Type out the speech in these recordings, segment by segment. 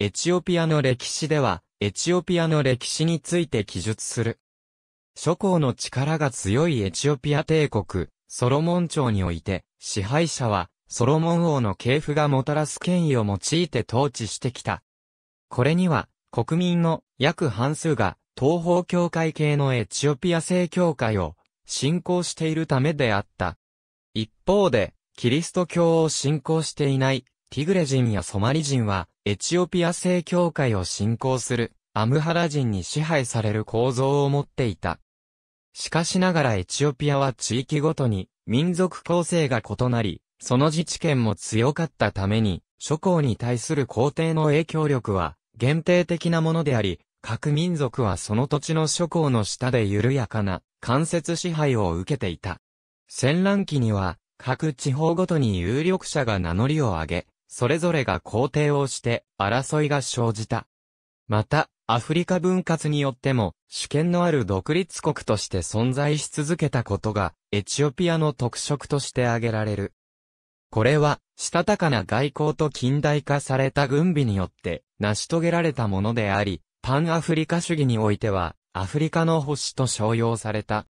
エチオピアの歴史では、エチオピアの歴史について記述する。諸侯の力が強いエチオピア帝国、ソロモン朝において、支配者は、ソロモン王の系譜がもたらす権威を用いて統治してきた。これには、国民の約半数が、東方教会系のエチオピア正教会を、信仰しているためであった。一方で、キリスト教を信仰していない、ティグレ人やソマリ人は、エチオピア正教会を信仰するアムハラ人に支配される構造を持っていた。しかしながらエチオピアは地域ごとに民族構成が異なり、その自治権も強かったために、諸侯に対する皇帝の影響力は限定的なものであり、各民族はその土地の諸侯の下で緩やかな間接支配を受けていた。戦乱期には、各地方ごとに有力者が名乗りを上げ、それぞれが肯定をして争いが生じた。また、アフリカ分割によっても、主権のある独立国として存在し続けたことが、エチオピアの特色として挙げられる。これは、したたかな外交と近代化された軍備によって、成し遂げられたものであり、パンアフリカ主義においては、アフリカの星と称揚された。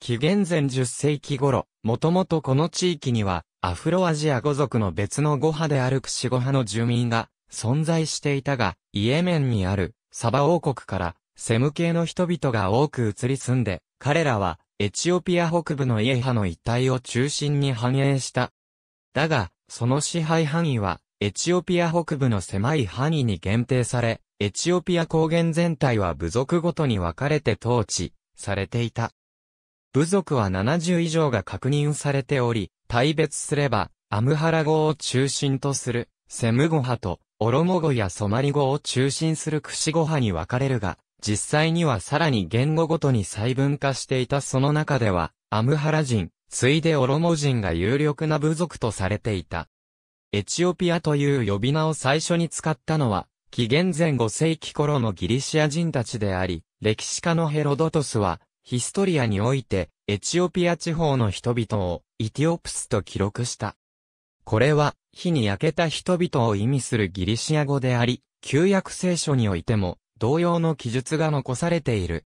紀元前10世紀頃、もともとこの地域には、アフロアジア語族の別の語派であるクシ語派の住民が存在していたが、イエメンにあるサバ王国からセム系の人々が多く移り住んで、彼らはエチオピア北部のイエハの一帯を中心に繁栄した。だが、その支配範囲はエチオピア北部の狭い範囲に限定され、エチオピア高原全体は部族ごとに分かれて統治されていた。部族は70以上が確認されており、大別すれば、アムハラ語を中心とする、セム語派と、オロモ語やソマリ語を中心するクシ語派に分かれるが、実際にはさらに言語ごとに細分化していたその中では、アムハラ人、ついでオロモ人が有力な部族とされていた。エチオピアという呼び名を最初に使ったのは、紀元前5世紀頃のギリシア人たちであり、歴史家のヘロドトスは、ヒストリアにおいて、エチオピア地方の人々を、イティオプスと記録した。これは、火に焼けた人々を意味するギリシア語であり、旧約聖書においても、同様の記述が残されている。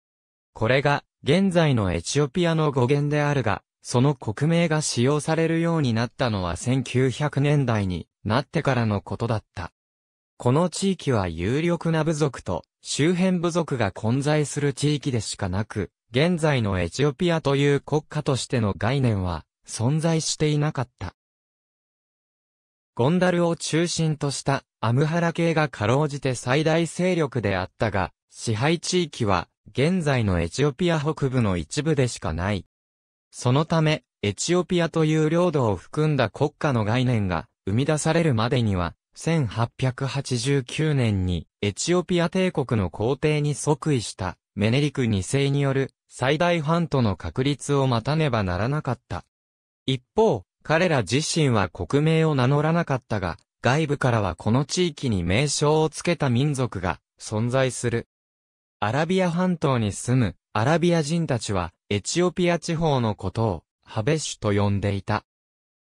これが、現在のエチオピアの語源であるが、その国名が使用されるようになったのは1900年代になってからのことだった。この地域は有力な部族と周辺部族が混在する地域でしかなく、現在のエチオピアという国家としての概念は存在していなかった。ゴンダルを中心としたアムハラ系がかろうじて最大勢力であったが、支配地域は現在のエチオピア北部の一部でしかない。そのため、エチオピアという領土を含んだ国家の概念が生み出されるまでには、1889年にエチオピア帝国の皇帝に即位したメネリク2世による最大ンとの確立を待たねばならなかった。一方、彼ら自身は国名を名乗らなかったが、外部からはこの地域に名称を付けた民族が存在する。アラビア半島に住むアラビア人たちはエチオピア地方のことをハベシュと呼んでいた。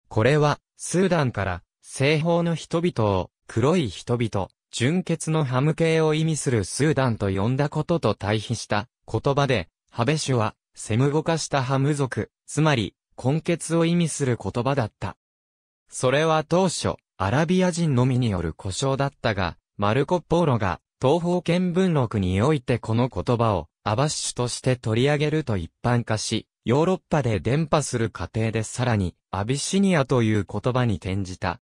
これはスーダンから西方の人々を黒い人々、純血のハム系を意味するスーダンと呼んだことと対比した言葉でハベシュは、セム語化したハム族、つまり、根血を意味する言葉だった。それは当初、アラビア人のみによる故障だったが、マルコ・ポーロが、東方見聞録においてこの言葉を、アバッシュとして取り上げると一般化し、ヨーロッパで伝播する過程でさらに、アビシニアという言葉に転じた。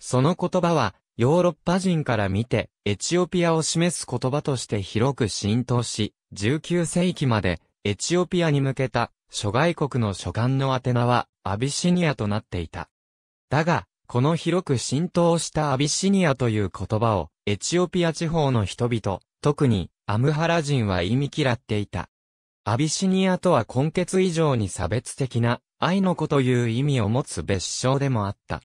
その言葉は、ヨーロッパ人から見て、エチオピアを示す言葉として広く浸透し、19世紀まで、エチオピアに向けた、諸外国の書簡の宛名は、アビシニアとなっていた。だが、この広く浸透したアビシニアという言葉を、エチオピア地方の人々、特に、アムハラ人は意味嫌っていた。アビシニアとは根血以上に差別的な、愛の子という意味を持つ別称でもあった。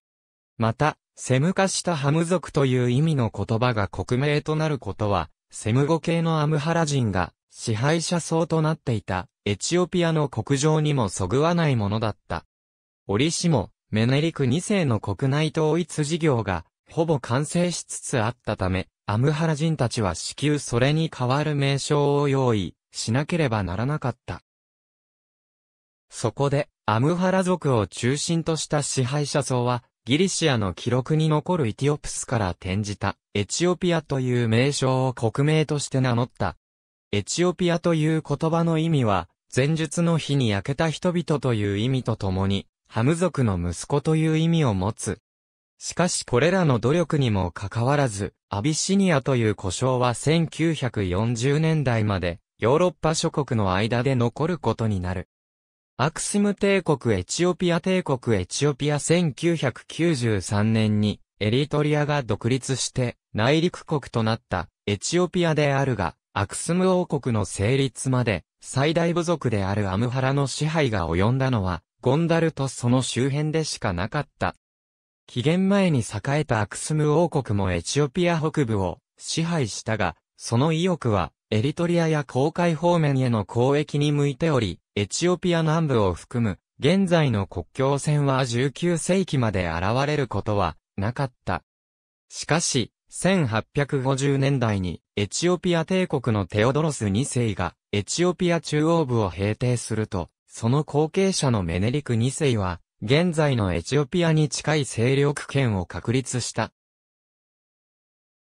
また、セム化したハム族という意味の言葉が国名となることは、セム語系のアムハラ人が支配者層となっていたエチオピアの国情にもそぐわないものだった。折しも、メネリク2世の国内統一事業がほぼ完成しつつあったため、アムハラ人たちは至急それに代わる名称を用意しなければならなかった。そこで、アムハラ族を中心とした支配者層は、ギリシアの記録に残るイティオプスから転じた、エチオピアという名称を国名として名乗った。エチオピアという言葉の意味は、前述の日に焼けた人々という意味とともに、ハム族の息子という意味を持つ。しかしこれらの努力にもかかわらず、アビシニアという呼称は1940年代まで、ヨーロッパ諸国の間で残ることになる。アクシム帝国エチオピア帝国エチオピア1993年にエリトリアが独立して内陸国となったエチオピアであるが、アクスム王国の成立まで最大部族であるアムハラの支配が及んだのはゴンダルとその周辺でしかなかった。紀元前に栄えたアクスム王国もエチオピア北部を支配したが、その意欲はエリトリアや公海方面への交易に向いており、エチオピア南部を含む、現在の国境線は19世紀まで現れることはなかった。しかし、1850年代にエチオピア帝国のテオドロス2世がエチオピア中央部を平定すると、その後継者のメネリク2世は、現在のエチオピアに近い勢力圏を確立した。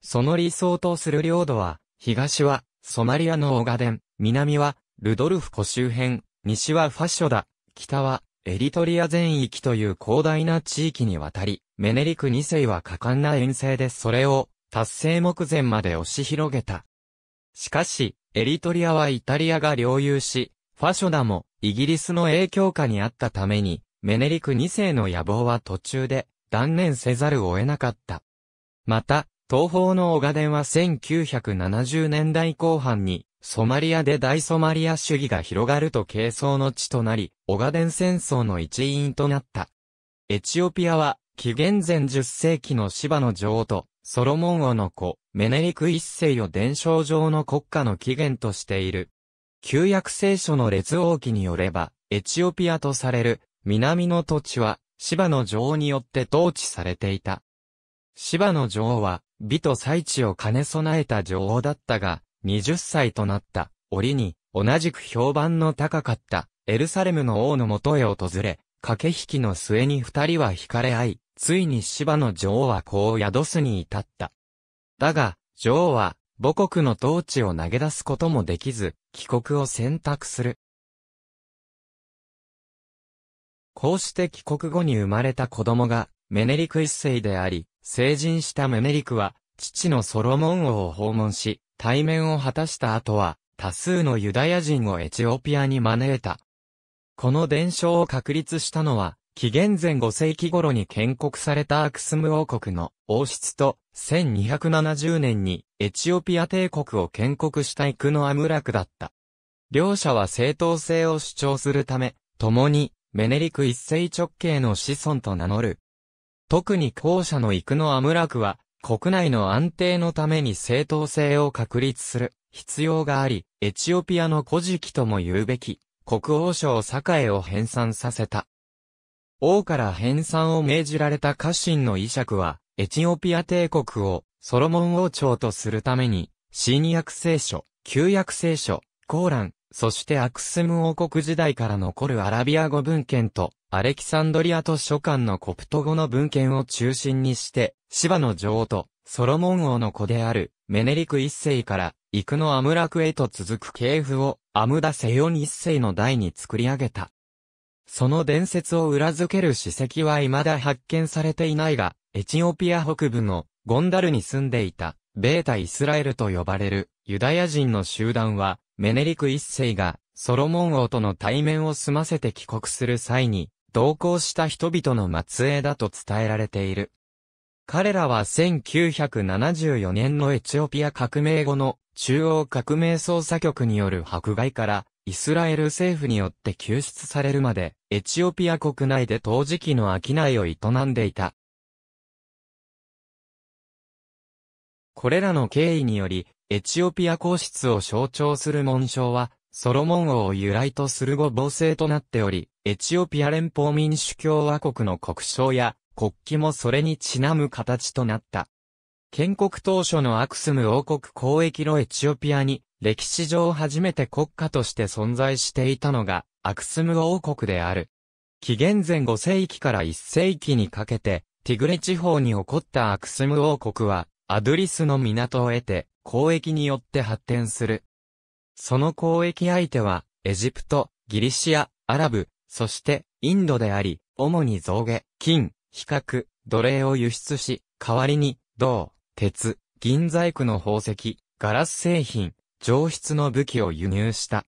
その理想とする領土は、東はソマリアのオガデン、南は、ルドルフ湖周辺、西はファショダ、北は、エリトリア全域という広大な地域にわたり、メネリク2世は果敢な遠征でそれを、達成目前まで押し広げた。しかし、エリトリアはイタリアが領有し、ファショダも、イギリスの影響下にあったために、メネリク2世の野望は途中で、断念せざるを得なかった。また、東方のオガデンは1970年代後半に、ソマリアで大ソマリア主義が広がると軽装の地となり、オガデン戦争の一員となった。エチオピアは、紀元前10世紀の芝の女王と、ソロモン王の子、メネリク一世を伝承上の国家の起源としている。旧約聖書の列王記によれば、エチオピアとされる、南の土地は、芝の女王によって統治されていた。芝の女王は、美と最地を兼ね備えた女王だったが、20歳となった、折に、同じく評判の高かった、エルサレムの王のもとへ訪れ、駆け引きの末に二人は惹かれ合い、ついに芝の女王は子を宿すに至った。だが、女王は、母国の統治を投げ出すこともできず、帰国を選択する。こうして帰国後に生まれた子供が、メネリク一世であり、成人したメネリクは、父のソロモン王を訪問し、対面を果たした後は、多数のユダヤ人をエチオピアに招いた。この伝承を確立したのは、紀元前5世紀頃に建国されたアクスム王国の王室と、1270年にエチオピア帝国を建国したイクノアムラクだった。両者は正当性を主張するため、共にメネリク一世直系の子孫と名乗る特に後者のくのアムラクは、国内の安定のために正当性を確立する必要があり、エチオピアの古事記とも言うべき、国王賞栄を編纂させた。王から編纂を命じられた家臣の遺釈は、エチオピア帝国をソロモン王朝とするために、新約聖書、旧約聖書、コーラン、そしてアクスム王国時代から残るアラビア語文献と、アレキサンドリア図書館のコプト語の文献を中心にして、芝の女王と、ソロモン王の子である、メネリク一世から、イクノアムラクへと続く系譜を、アムダセヨン一世の代に作り上げた。その伝説を裏付ける史跡は未だ発見されていないが、エチオピア北部のゴンダルに住んでいた、ベータ・イスラエルと呼ばれるユダヤ人の集団は、メネリク一世が、ソロモン王との対面を済ませて帰国する際に、同行した人々の末裔だと伝えられている。彼らは1974年のエチオピア革命後の中央革命捜査局による迫害から、イスラエル政府によって救出されるまで、エチオピア国内で陶磁器の商いを営んでいた。これらの経緯により、エチオピア皇室を象徴する紋章は、ソロモン王を由来とする語母性となっており、エチオピア連邦民主共和国の国章や国旗もそれにちなむ形となった。建国当初のアクスム王国交易路エチオピアに、歴史上初めて国家として存在していたのが、アクスム王国である。紀元前5世紀から1世紀にかけて、ティグレ地方に起こったアクスム王国は、アドリスの港を得て、交易によって発展する。その交易相手は、エジプト、ギリシア、アラブ、そしてインドであり、主に造毛、金、比較、奴隷を輸出し、代わりに、銅、鉄、銀細工の宝石、ガラス製品、上質の武器を輸入した。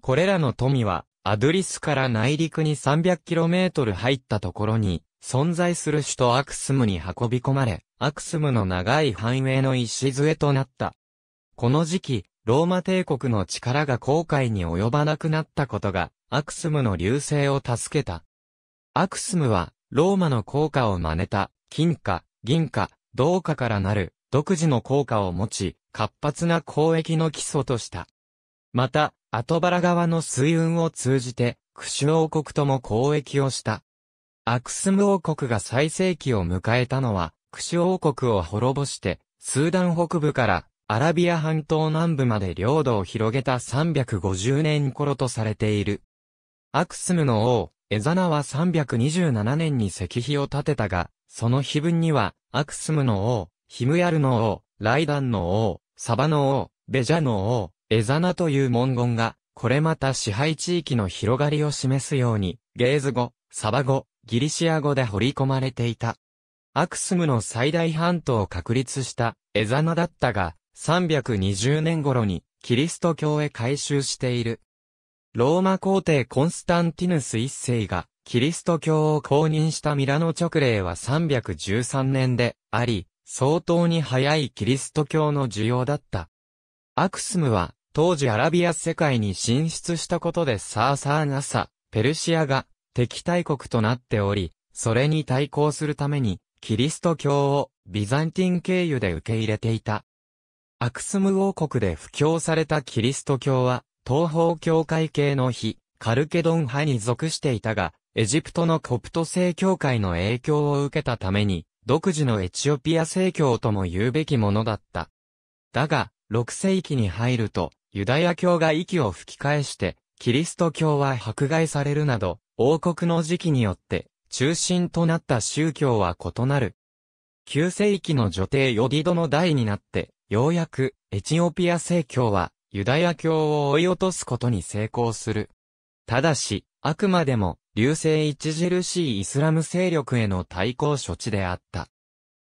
これらの富は、アドリスから内陸に 300km 入ったところに、存在する首都アクスムに運び込まれ、アクスムの長い繁栄の礎となった。この時期、ローマ帝国の力が航海に及ばなくなったことが、アクスムの流星を助けた。アクスムは、ローマの効果を真似た、金貨、銀貨、銅貨からなる、独自の効果を持ち、活発な交易の基礎とした。また、後原側の水運を通じて、クシュ王国とも交易をした。アクスム王国が最盛期を迎えたのは、クシュ王国を滅ぼして、スーダン北部からアラビア半島南部まで領土を広げた350年頃とされている。アクスムの王、エザナは327年に石碑を建てたが、その碑文には、アクスムの王、ヒムヤルの王、ライダンの王、サバの王、ベジャの王、エザナという文言が、これまた支配地域の広がりを示すように、ゲーズ語、サバ語、ギリシア語で彫り込まれていた。アクスムの最大半島を確立したエザナだったが、320年頃にキリスト教へ改宗している。ローマ皇帝コンスタンティヌス一世がキリスト教を公認したミラノ直令は313年であり、相当に早いキリスト教の需要だった。アクスムは当時アラビア世界に進出したことでサーサーナサ、ペルシアが敵対国となっており、それに対抗するために、キリスト教をビザンティン経由で受け入れていた。アクスム王国で布教されたキリスト教は、東方教会系の非、カルケドン派に属していたが、エジプトのコプト正教会の影響を受けたために、独自のエチオピア正教とも言うべきものだった。だが、6世紀に入ると、ユダヤ教が息を吹き返して、キリスト教は迫害されるなど、王国の時期によって中心となった宗教は異なる。旧世紀の女帝ヨディドの代になって、ようやくエチオピア正教はユダヤ教を追い落とすことに成功する。ただし、あくまでも、流星著しいイスラム勢力への対抗処置であった。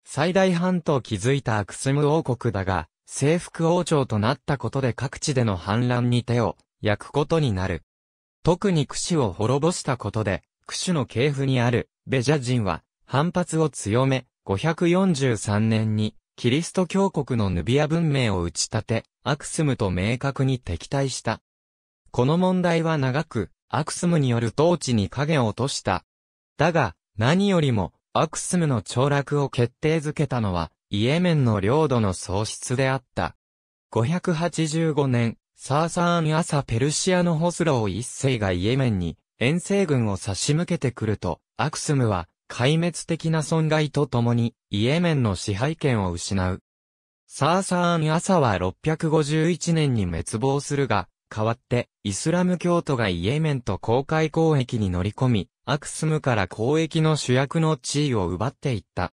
最大半島を築いたアクスム王国だが、征服王朝となったことで各地での反乱に手を焼くことになる。特にクシを滅ぼしたことで、クシの系譜にあるベジャ人は反発を強め、543年にキリスト教国のヌビア文明を打ち立て、アクスムと明確に敵対した。この問題は長く、アクスムによる統治に影を落とした。だが、何よりも、アクスムの凋落を決定づけたのは、イエメンの領土の喪失であった。585年、サーサーン朝ペルシアのホスロー一世がイエメンに遠征軍を差し向けてくると、アクスムは壊滅的な損害とともにイエメンの支配権を失う。サーサーン朝は651年に滅亡するが、代わってイスラム教徒がイエメンと公開交易に乗り込み、アクスムから交易の主役の地位を奪っていった。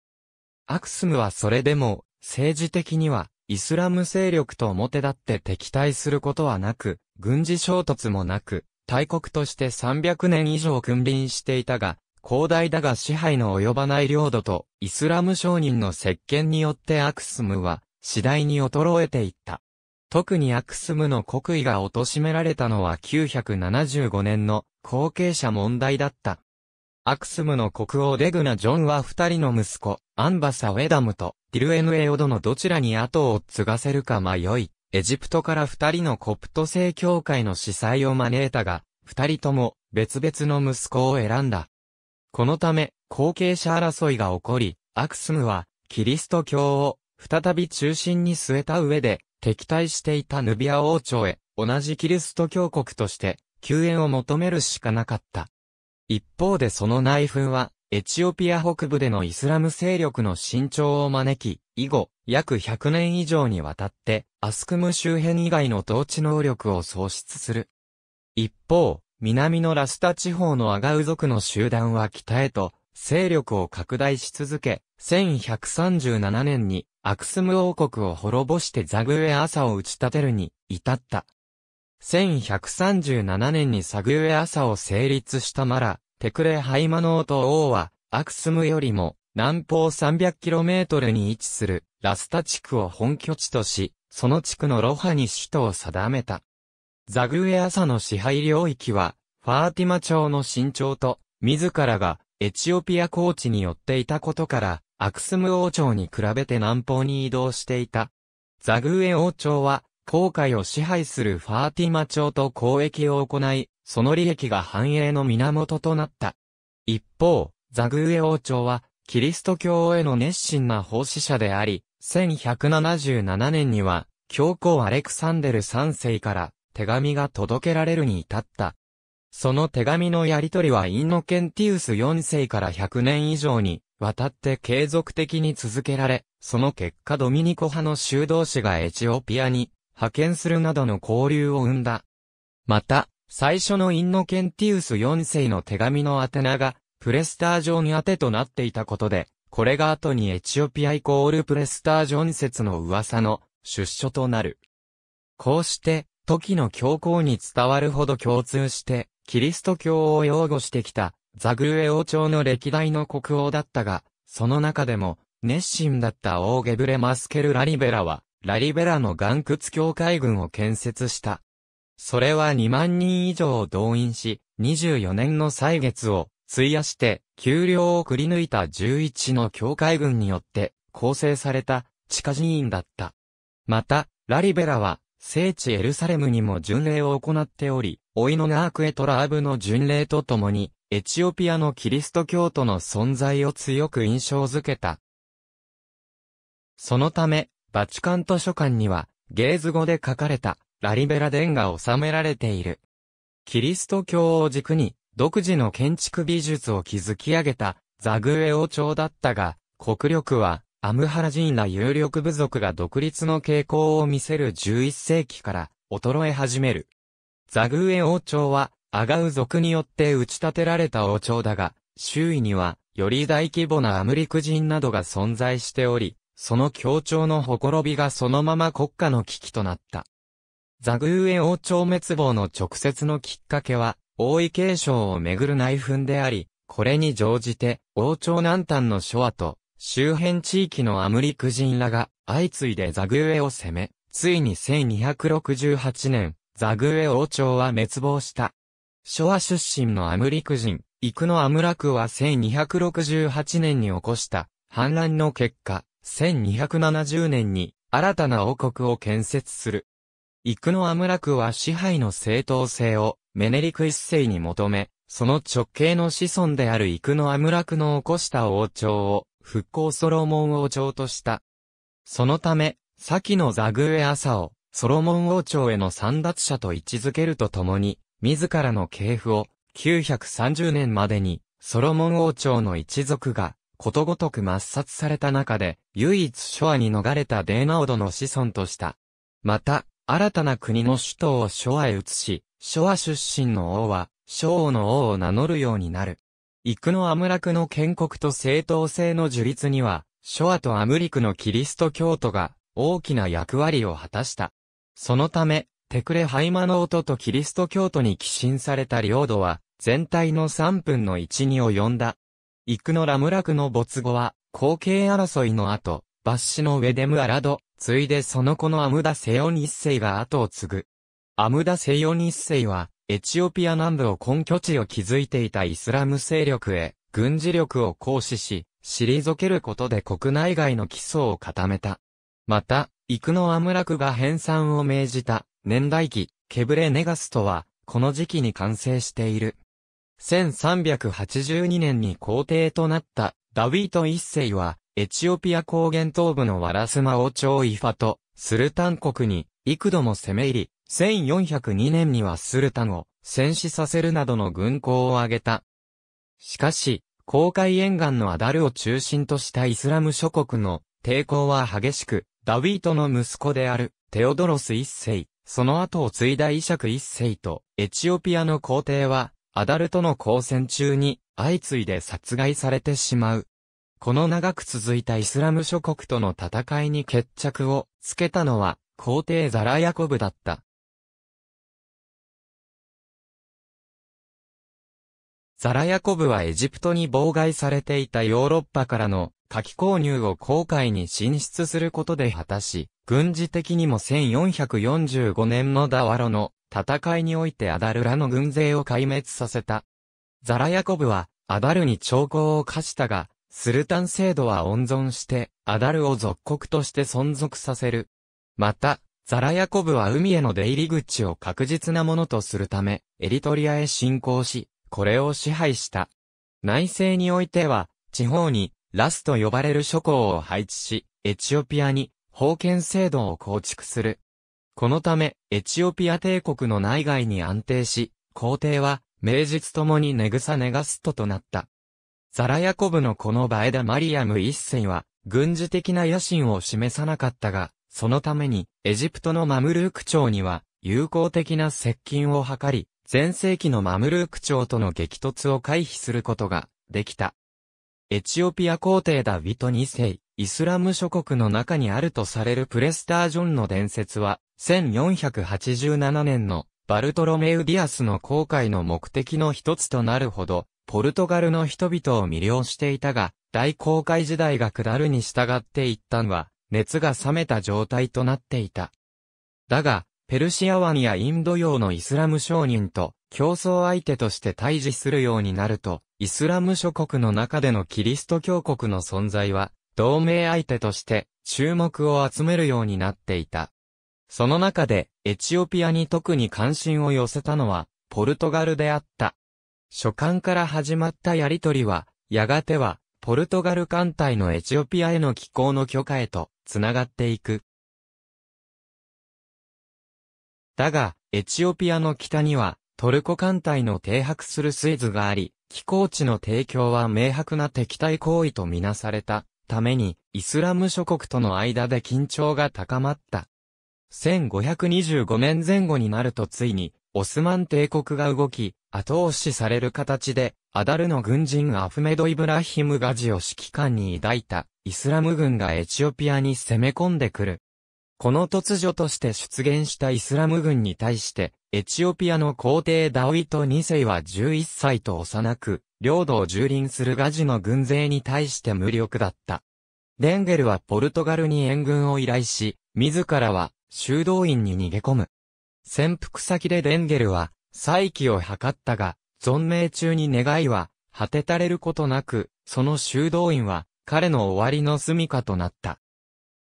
アクスムはそれでも政治的にはイスラム勢力と表立って敵対することはなく、軍事衝突もなく、大国として300年以上君臨していたが、広大だが支配の及ばない領土と、イスラム商人の石鹸によってアクスムは、次第に衰えていった。特にアクスムの国威が貶められたのは975年の後継者問題だった。アクスムの国王デグナ・ジョンは二人の息子、アンバサ・ウェダムと、ディルエヌ・エオドのどちらに後を継がせるか迷い、エジプトから二人のコプト正教会の司祭を招いたが、二人とも別々の息子を選んだ。このため、後継者争いが起こり、アクスムは、キリスト教を、再び中心に据えた上で、敵対していたヌビア王朝へ、同じキリスト教国として、救援を求めるしかなかった。一方でその内紛は、エチオピア北部でのイスラム勢力の伸長を招き、以後、約100年以上にわたって、アスクム周辺以外の統治能力を喪失する。一方、南のラスタ地方のアガウ族の集団は北へと、勢力を拡大し続け、1137年にアクスム王国を滅ぼしてザグエアサを打ち立てるに至った。1137年にサグエサを成立したマラ、テクレハイマノート王は、アクスムよりも、南方 300km に位置する、ラスタ地区を本拠地とし、その地区のロハに首都を定めた。ザグエサの支配領域は、ファーティマ朝の新朝と、自らがエチオピア高地に寄っていたことから、アクスム王朝に比べて南方に移動していた。ザグエ王朝は、航海を支配するファーティマ朝と交易を行い、その利益が繁栄の源となった。一方、ザグーエ王朝は、キリスト教への熱心な奉仕者であり、1177年には、教皇アレクサンデル3世から手紙が届けられるに至った。その手紙のやり取りはインノケンティウス4世から100年以上にわたって継続的に続けられ、その結果ドミニコ派の修道士がエチオピアに派遣するなどの交流を生んだ。また、最初のインノケンティウス4世の手紙の宛名が、プレスタージョン宛てとなっていたことで、これが後にエチオピアイコールプレスタージョン説の噂の出所となる。こうして、時の教皇に伝わるほど共通して、キリスト教を擁護してきた、ザグルエ王朝の歴代の国王だったが、その中でも、熱心だったオーゲブレ・マスケル・ラリベラは、ラリベラの岩窟教会軍を建設した。それは2万人以上を動員し、24年の歳月を費やして丘陵をくり抜いた11の教会軍によって構成された地下寺院だった。また、ラリベラは聖地エルサレムにも巡礼を行っており、老いのナークエトラーブの巡礼とともに、エチオピアのキリスト教徒の存在を強く印象づけた。そのため、バチカン図書館には、ゲーズ語で書かれた、ラリベラ伝が収められている。キリスト教を軸に、独自の建築美術を築き上げた、ザグエ王朝だったが、国力は、アムハラジーナ有力部族が独立の傾向を見せる11世紀から、衰え始める。ザグエ王朝は、アガウ族によって打ち立てられた王朝だが、周囲には、より大規模なアムリク人などが存在しており、その協調のほころびがそのまま国家の危機となった。ザグーエ王朝滅亡の直接のきっかけは、王位継承をめぐる内紛であり、これに乗じて、王朝南端の諸和と、周辺地域のアムリク人らが、相次いでザグーエを攻め、ついに1268年、ザグーエ王朝は滅亡した。諸和出身のアムリク人、イクノアムラクは1268年に起こした、反乱の結果、1270年に新たな王国を建設する。イクノアムラクは支配の正当性をメネリク一世に求め、その直系の子孫であるイクノアムラクの起こした王朝を復興ソロモン王朝とした。そのため、先のザグエサをソロモン王朝への三奪者と位置づけるとともに、自らの系譜を930年までにソロモン王朝の一族がことごとく抹殺された中で、唯一諸話に逃れたデーナオドの子孫とした。また、新たな国の首都を諸話へ移し、諸話出身の王は、諸王の王を名乗るようになる。イクノアムラクの建国と正当性の樹立には、諸話とアムリクのキリスト教徒が大きな役割を果たした。そのため、テクレハイマノートとキリスト教徒に寄進された領土は、全体の3分の1に及んだ。イクノラムラクの没後は、後継争いの後、バッシのェデムアラド、ついでその子のアムダセヨン一世が後を継ぐ。アムダセヨン一世は、エチオピア南部を根拠地を築いていたイスラム勢力へ、軍事力を行使し、退けることで国内外の基礎を固めた。また、イクノアムラクが編纂を命じた、年代記、ケブレネガストは、この時期に完成している。1382年に皇帝となったダウィート一世は、エチオピア高原東部のワラスマ王朝イファと、スルタン国に幾度も攻め入り、1402年にはスルタンを戦死させるなどの軍功を挙げた。しかし、公海沿岸のアダルを中心としたイスラム諸国の抵抗は激しく、ダウィートの息子であるテオドロス一世、その後を継いだイシャク一世とエチオピアの皇帝はアダルトの交戦中に相次いで殺害されてしまう。この長く続いたイスラム諸国との戦いに決着をつけたのは皇帝ザラヤコブだった。ザラヤコブはエジプトに妨害されていたヨーロッパからの夏季購入を航海に進出することで果たし、軍事的にも1445年のダワロの戦いにおいてアダルらの軍勢を壊滅させた。ザラヤコブは、アダルに兆候を課したが、スルタン制度は温存して、アダルを属国として存続させる。また、ザラヤコブは海への出入り口を確実なものとするため、エリトリアへ侵攻し、これを支配した。内政においては、地方に、ラスと呼ばれる諸侯を配置し、エチオピアに、封建制度を構築する。このため、エチオピア帝国の内外に安定し、皇帝は、名実ともにネグサネガストとなった。ザラヤコブのこのバエダ・マリアム一世は、軍事的な野心を示さなかったが、そのために、エジプトのマムルーク朝には、友好的な接近を図り、前世紀のマムルーク朝との激突を回避することが、できた。エチオピア皇帝ダウィト二世、イスラム諸国の中にあるとされるプレスタージョンの伝説は、1487年のバルトロメウディアスの航海の目的の一つとなるほど、ポルトガルの人々を魅了していたが、大航海時代が下るに従って一旦は、熱が冷めた状態となっていた。だが、ペルシア湾やインド洋のイスラム商人と競争相手として対峙するようになると、イスラム諸国の中でのキリスト教国の存在は、同盟相手として注目を集めるようになっていた。その中で、エチオピアに特に関心を寄せたのは、ポルトガルであった。書簡から始まったやりとりは、やがては、ポルトガル艦隊のエチオピアへの寄港の許可へと、つながっていく。だが、エチオピアの北には、トルコ艦隊の停泊するスイズがあり、寄港地の提供は明白な敵対行為とみなされたために、イスラム諸国との間で緊張が高まった。1525年前後になるとついに、オスマン帝国が動き、後押しされる形で、アダルの軍人アフメド・イブラヒム・ガジを指揮官に抱いた、イスラム軍がエチオピアに攻め込んでくる。この突如として出現したイスラム軍に対して、エチオピアの皇帝ダウイト2世は11歳と幼く、領土を蹂躙するガジの軍勢に対して無力だった。デンゲルはポルトガルに援軍を依頼し、自らは修道院に逃げ込む。潜伏先でデンゲルは、再起を図ったが、存命中に願いは、果てたれることなく、その修道院は、彼の終わりの住処となった。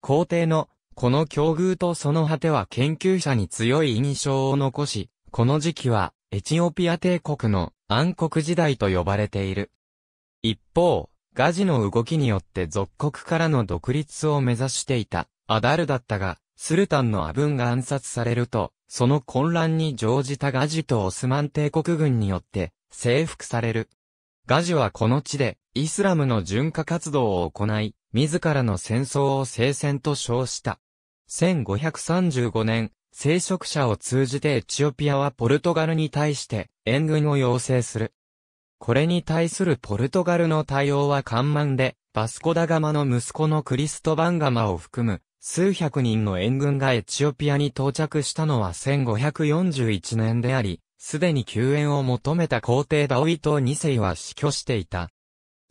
皇帝の、この境遇とその果ては研究者に強い印象を残し、この時期は、エチオピア帝国の暗黒時代と呼ばれている。一方、ガジの動きによって属国からの独立を目指していた、アダルだったが、スルタンのアブンが暗殺されると、その混乱に乗じたガジとオスマン帝国軍によって征服される。ガジはこの地でイスラムの順化活動を行い、自らの戦争を聖戦と称した。1535年、聖職者を通じてエチオピアはポルトガルに対して援軍を要請する。これに対するポルトガルの対応は緩慢で、バスコダガマの息子のクリストバンガマを含む数百人の援軍がエチオピアに到着したのは1541年であり、すでに救援を求めた皇帝ダオイト2世は死去していた。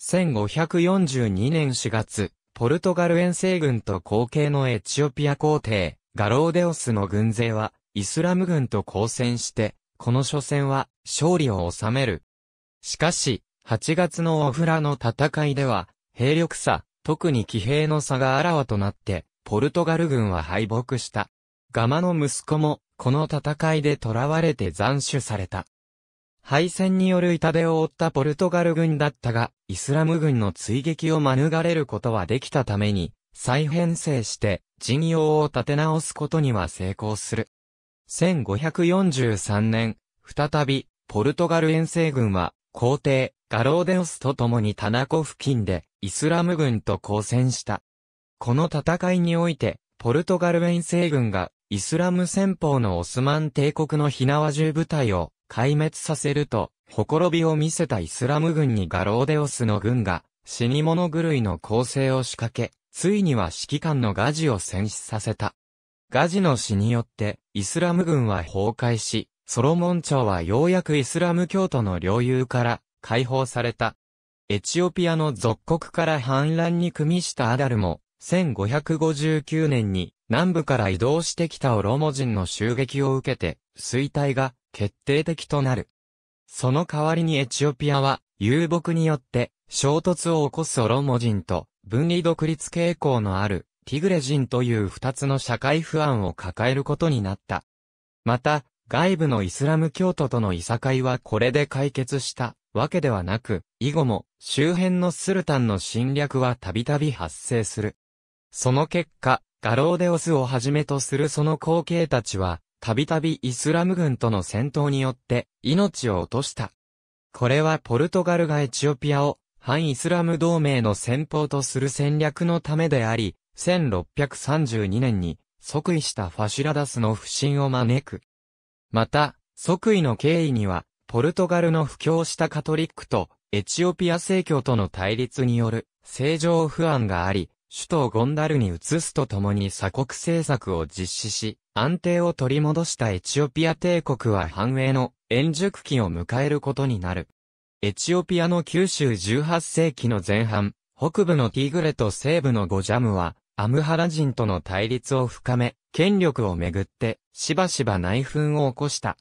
1542年4月、ポルトガル遠征軍と後継のエチオピア皇帝、ガローデオスの軍勢は、イスラム軍と交戦して、この初戦は、勝利を収める。しかし、8月のオフラの戦いでは、兵力差、特に騎兵の差があらわとなって、ポルトガル軍は敗北した。ガマの息子も、この戦いで囚われて斬首された。敗戦による痛手を負ったポルトガル軍だったが、イスラム軍の追撃を免れることはできたために、再編成して陣容を立て直すことには成功する。1543年、再び、ポルトガル遠征軍は、皇帝、ガローデオスと共に田中付近で、イスラム軍と交戦した。この戦いにおいて、ポルトガルウェン西軍が、イスラム戦法のオスマン帝国の火縄銃部隊を壊滅させると、ほころびを見せたイスラム軍にガローデオスの軍が、死に物狂いの攻勢を仕掛け、ついには指揮官のガジを戦死させた。ガジの死によって、イスラム軍は崩壊し、ソロモン朝はようやくイスラム教徒の領有から解放された。エチオピアの属国から反乱に組みしたアダルも、1559年に南部から移動してきたオロモ人の襲撃を受けて、衰退が決定的となる。その代わりにエチオピアは遊牧によって衝突を起こすオロモ人と分離独立傾向のあるティグレ人という二つの社会不安を抱えることになった。また、外部のイスラム教徒とのいさかいはこれで解決したわけではなく、以後も周辺のスルタンの侵略はたびたび発生する。その結果、ガローデオスをはじめとするその後継たちは、たびたびイスラム軍との戦闘によって命を落とした。これはポルトガルがエチオピアを反イスラム同盟の先方とする戦略のためであり、1632年に即位したファシュラダスの不信を招く。また、即位の経緯には、ポルトガルの布教したカトリックとエチオピア正教との対立による政情不安があり、首都ゴンダルに移すとともに鎖国政策を実施し、安定を取り戻したエチオピア帝国は繁栄の円熟期を迎えることになる。エチオピアの九州18世紀の前半、北部のティグレと西部のゴジャムは、アムハラ人との対立を深め、権力をめぐって、しばしば内紛を起こした。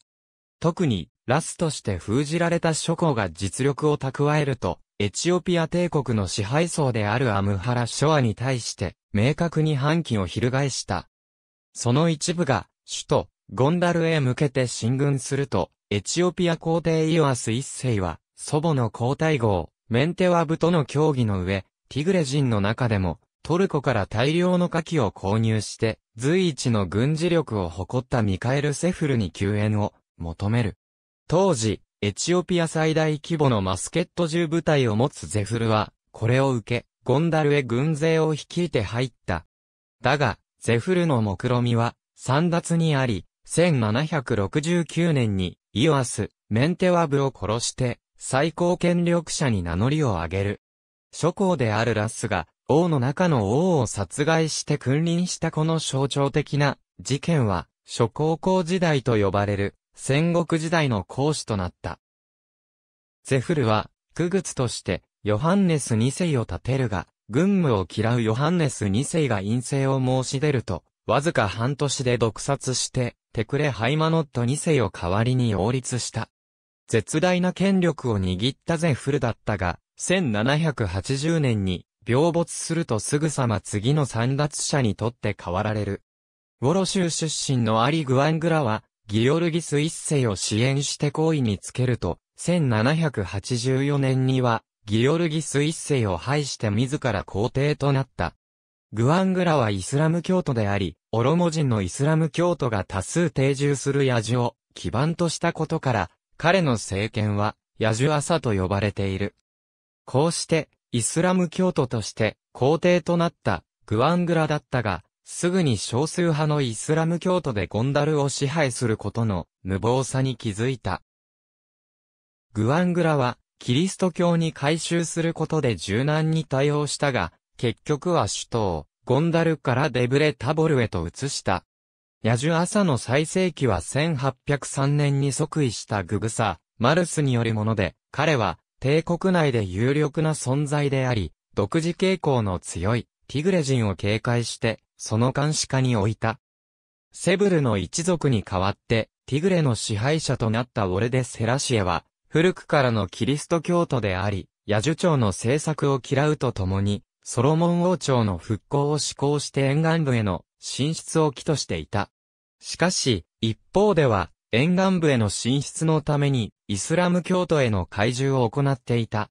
特に、ラスとして封じられた諸侯が実力を蓄えると、エチオピア帝国の支配層であるアムハラ・ショアに対して、明確に反旗を翻した。その一部が、首都、ゴンダルへ向けて進軍すると、エチオピア皇帝イオアス一世は、祖母の皇太后、メンテワブとの協議の上、ティグレ人の中でも、トルコから大量の火器を購入して、随一の軍事力を誇ったミカエル・セフルに救援を求める。当時、エチオピア最大規模のマスケット銃部隊を持つゼフルは、これを受け、ゴンダルへ軍勢を率いて入った。だが、ゼフルの目論みは、三奪にあり、1769年に、イオアス、メンテワブを殺して、最高権力者に名乗りを上げる。諸侯であるラスが、王の中の王を殺害して君臨したこの象徴的な事件は、諸高校時代と呼ばれる戦国時代の講師となった。ゼフルは、クグツとして、ヨハンネス2世を立てるが、軍務を嫌うヨハンネス2世が陰性を申し出ると、わずか半年で毒殺して、テクレハイマノット2世を代わりに擁立した。絶大な権力を握ったゼフルだったが、1780年に、病没するとすぐさま次の三奪者にとって代わられる。ウォロ州出身のアリ・グアングラは、ギオルギス一世を支援して行為につけると、1784年には、ギオルギス一世を排して自ら皇帝となった。グアングラはイスラム教徒であり、オロモ人のイスラム教徒が多数定住する野獣を基盤としたことから、彼の政権は野獣朝と呼ばれている。こうして、イスラム教徒として皇帝となったグアングラだったが、すぐに少数派のイスラム教徒でゴンダルを支配することの無謀さに気づいた。グアングラは、キリスト教に改宗することで柔軟に対応したが、結局は首都をゴンダルからデブレタボルへと移した。野獣朝の最盛期は1803年に即位したググサ、マルスによるもので、彼は帝国内で有力な存在であり、独自傾向の強いティグレ人を警戒してその監視下に置いた。セブルの一族に代わって、ティグレの支配者となったオレデセラシエは、古くからのキリスト教徒であり、野獣町の政策を嫌うとともに、ソロモン王朝の復興を志向して沿岸部への進出を起としていた。しかし、一方では、沿岸部への進出のために、イスラム教徒への懐柔を行っていた。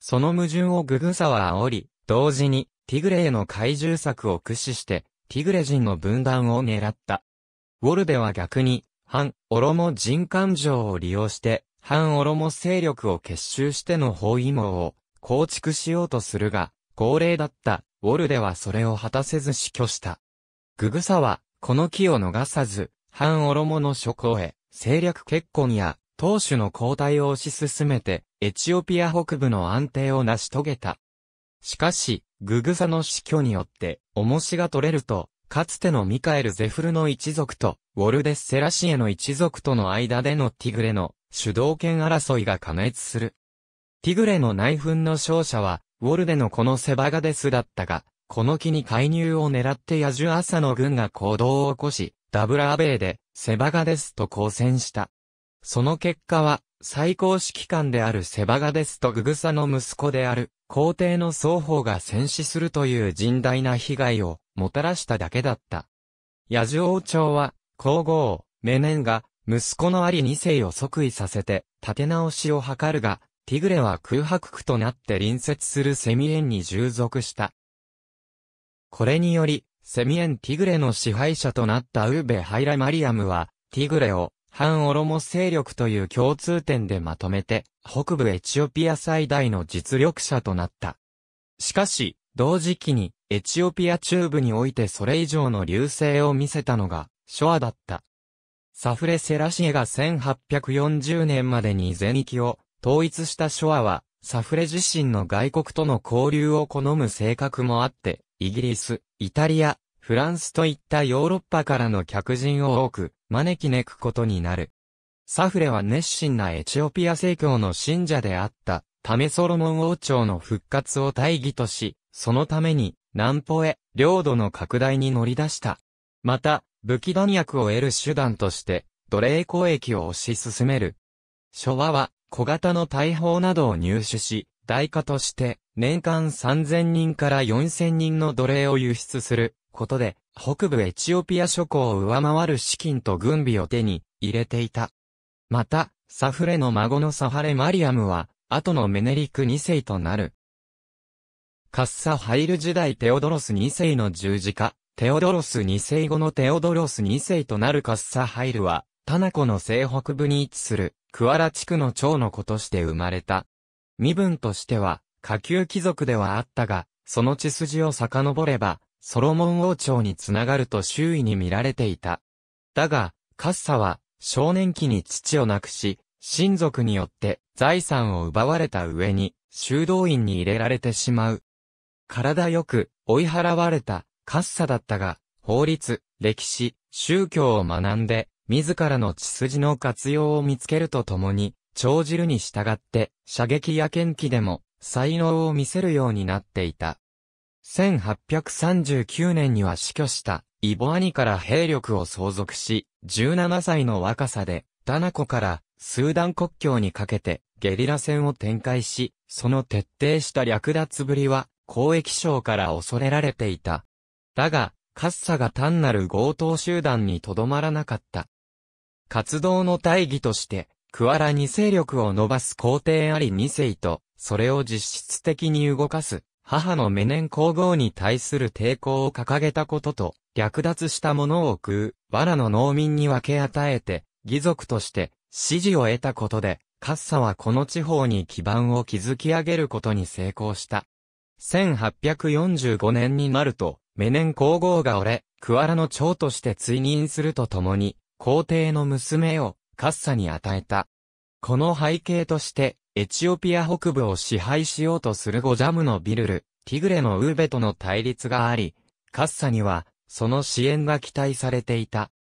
その矛盾をググサは煽り、同時に、ティグレへの怪獣策を駆使して、ティグレ人の分断を狙った。ウォルデは逆に、反オロモ人感情を利用して、反オロモ勢力を結集しての包囲網を構築しようとするが、高齢だったウォルデはそれを果たせず死去した。ググサは、この木を逃さず、反オロモの諸侯へ、勢略結婚や、当主の交代を推し進めて、エチオピア北部の安定を成し遂げた。しかし、ググザの死去によって、重しが取れると、かつてのミカエル・ゼフルの一族と、ウォルデス・セラシエの一族との間でのティグレの主導権争いが加熱する。ティグレの内紛の勝者は、ウォルデのこのセバガデスだったが、この木に介入を狙ってヤジュアサの軍が行動を起こし、ダブラアベーでセバガデスと交戦した。その結果は、最高指揮官であるセバガデスとググサの息子である皇帝の双方が戦死するという甚大な被害をもたらしただけだった。野獣王朝は皇后、メネンが息子のあり2世を即位させて立て直しを図るが、ティグレは空白区となって隣接するセミエンに従属した。これにより、セミエン・ティグレの支配者となったウーベ・ハイラ・マリアムは、ティグレを反オロモ勢力という共通点でまとめて、北部エチオピア最大の実力者となった。しかし、同時期に、エチオピア中部においてそれ以上の流星を見せたのが、ショアだった。サフレ・セラシエが1840年までに全域を統一したショアは、サフレ自身の外国との交流を好む性格もあって、イギリス、イタリア、フランスといったヨーロッパからの客人を多く招き抜くことになる。サフレは熱心なエチオピア正教の信者であったためソロモン王朝の復活を大義とし、そのために南方へ領土の拡大に乗り出した。また、武器弾薬を得る手段として、奴隷交易を推し進める。諸和は小型の大砲などを入手し、代価として年間3000人から4000人の奴隷を輸出することで、北部エチオピア諸侯を上回る資金と軍備を手に入れていた。また、サフレの孫のサハレ・マリアムは、後のメネリク2世となる。カッサ・ハイル時代テオドロス2世の十字架、テオドロス2世後のテオドロス2世となるカッサ・ハイルは、タナコの西北部に位置する、クアラ地区の長の子として生まれた。身分としては、下級貴族ではあったが、その血筋を遡れば、ソロモン王朝につながると周囲に見られていた。だが、カッサは少年期に父を亡くし、親族によって財産を奪われた上に修道院に入れられてしまう。体よく追い払われたカッサだったが、法律、歴史、宗教を学んで、自らの血筋の活用を見つけるとともに、長汁に従って、射撃や剣気でも、才能を見せるようになっていた。1839年には死去した、イボアニから兵力を相続し、17歳の若さで、ダナコからスーダン国境にかけてゲリラ戦を展開し、その徹底した略奪ぶりは交易省から恐れられていた。だが、カッサが単なる強盗集団にとどまらなかった。活動の大義として、クアラに勢力を伸ばす皇帝あり二世と、それを実質的に動かす母のメネン皇后に対する抵抗を掲げたことと、略奪したものを食う、藁の農民に分け与えて、義族として支持を得たことで、カッサはこの地方に基盤を築き上げることに成功した。1845年になると、メネン皇后が俺、クワラの長として追認するとともに、皇帝の娘をカッサに与えた。この背景として、エチオピア北部を支配しようとするゴジャムのビルル、ティグレのウーベとの対立があり、カッサには、その支援が期待されていた。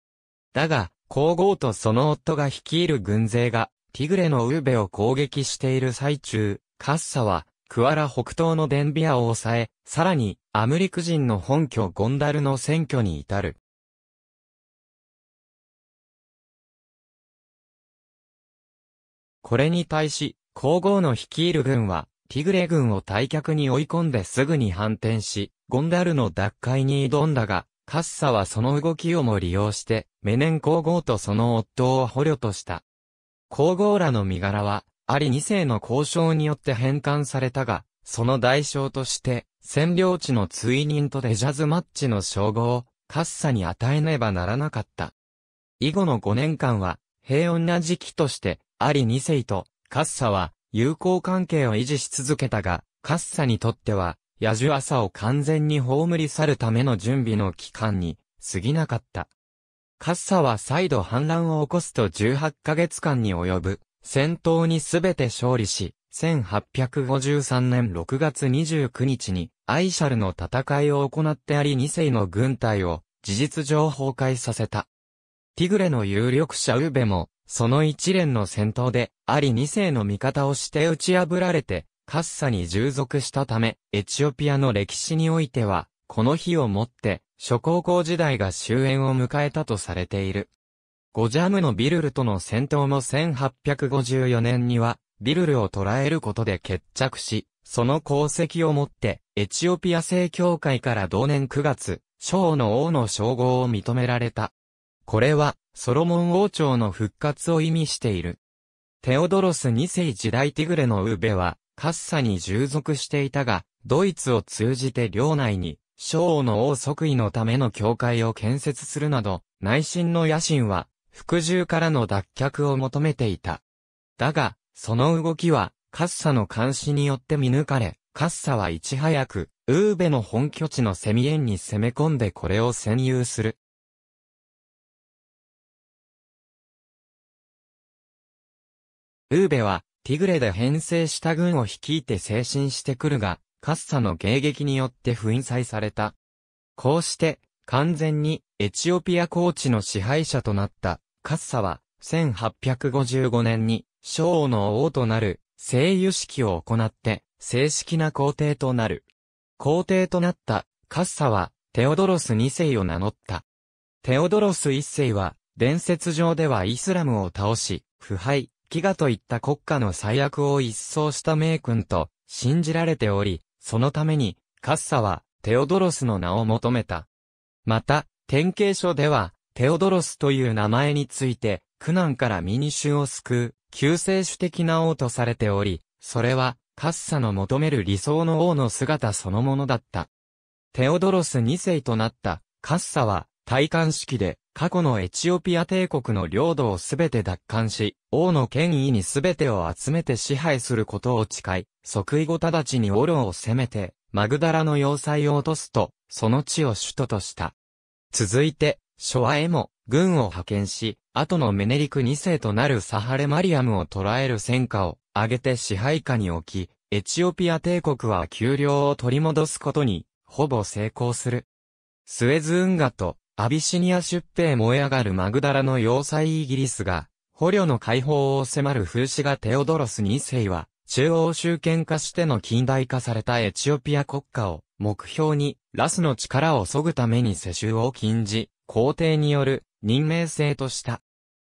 だが、皇后とその夫が率いる軍勢が、ティグレのウーベを攻撃している最中、カッサは、クアラ北東のデンビアを抑え、さらに、アムリク人の本拠ゴンダルの選挙に至る。これに対し、皇后の率いる軍は、ティグレ軍を退却に追い込んですぐに反転し、ゴンダルの奪回に挑んだが、カッサはその動きをも利用して、メネン皇后とその夫を捕虜とした。皇后らの身柄は、アリ二世の交渉によって返還されたが、その代償として、占領地の追認とデジャズマッチの称号を、カッサに与えねばならなかった。以後の5年間は、平穏な時期として、アリ二世とカッサは友好関係を維持し続けたが、カッサにとっては、野獣朝を完全に葬り去るための準備の期間に過ぎなかった。カッサは再度反乱を起こすと18ヶ月間に及ぶ戦闘にすべて勝利し、1853年6月29日にアイシャルの戦いを行ってあり2世の軍隊を事実上崩壊させた。ティグレの有力者ウベもその一連の戦闘で、アリ二世の味方をして打ち破られて、カッサに従属したため、エチオピアの歴史においては、この日をもって、諸高校時代が終焉を迎えたとされている。ゴジャムのビルルとの戦闘も1854年には、ビルルを捕らえることで決着し、その功績をもって、エチオピア正教会から同年9月、小の王の称号を認められた。これは、ソロモン王朝の復活を意味している。テオドロス2世時代ティグレのウーベは、カッサに従属していたが、ドイツを通じて領内に、昭王の王即位のための教会を建設するなど、内心の野心は、服従からの脱却を求めていた。だが、その動きは、カッサの監視によって見抜かれ、カッサはいち早く、ウーベの本拠地のセミエンに攻め込んでこれを占有する。ルーベは、ティグレで編成した軍を率いて精神してくるが、カッサの迎撃によって粉砕された。こうして、完全にエチオピア高地の支配者となったカッサは、1855年に、昭王の王となる、聖油式を行って、正式な皇帝となる。皇帝となったカッサは、テオドロス2世を名乗った。テオドロス1世は、伝説上ではイスラムを倒し、腐敗、飢餓といった国家の最悪を一掃した名君と信じられており、そのために、カッサはテオドロスの名を求めた。また、典型書では、テオドロスという名前について、苦難から民衆を救う、救世主的な王とされており、それは、カッサの求める理想の王の姿そのものだった。テオドロス2世となった、カッサは、戴冠式で、過去のエチオピア帝国の領土をすべて奪還し、王の権威にすべてを集めて支配することを誓い、即位後直ちにオロを攻めて、マグダラの要塞を落とすと、その地を首都とした。続いて、ショアへも、軍を派遣し、後のメネリク2世となるサハレマリアムを捕らえる戦果を挙げて支配下に置き、エチオピア帝国は丘陵を取り戻すことに、ほぼ成功する。スエズ運河とアビシニア出兵燃え上がるマグダラの要塞イギリスが、捕虜の解放を迫る風刺画テオドロス2世は、中央集権化しての近代化されたエチオピア国家を目標に、ラスの力を削ぐために世襲を禁じ、皇帝による任命制とした。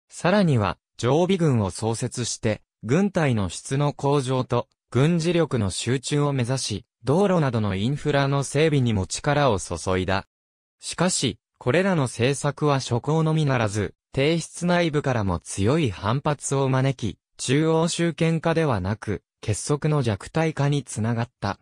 さらには、常備軍を創設して、軍隊の質の向上と、軍事力の集中を目指し、道路などのインフラの整備にも力を注いだ。しかし、これらの政策は諸行のみならず、帝室内部からも強い反発を招き、中央集権化ではなく、結束の弱体化につながった。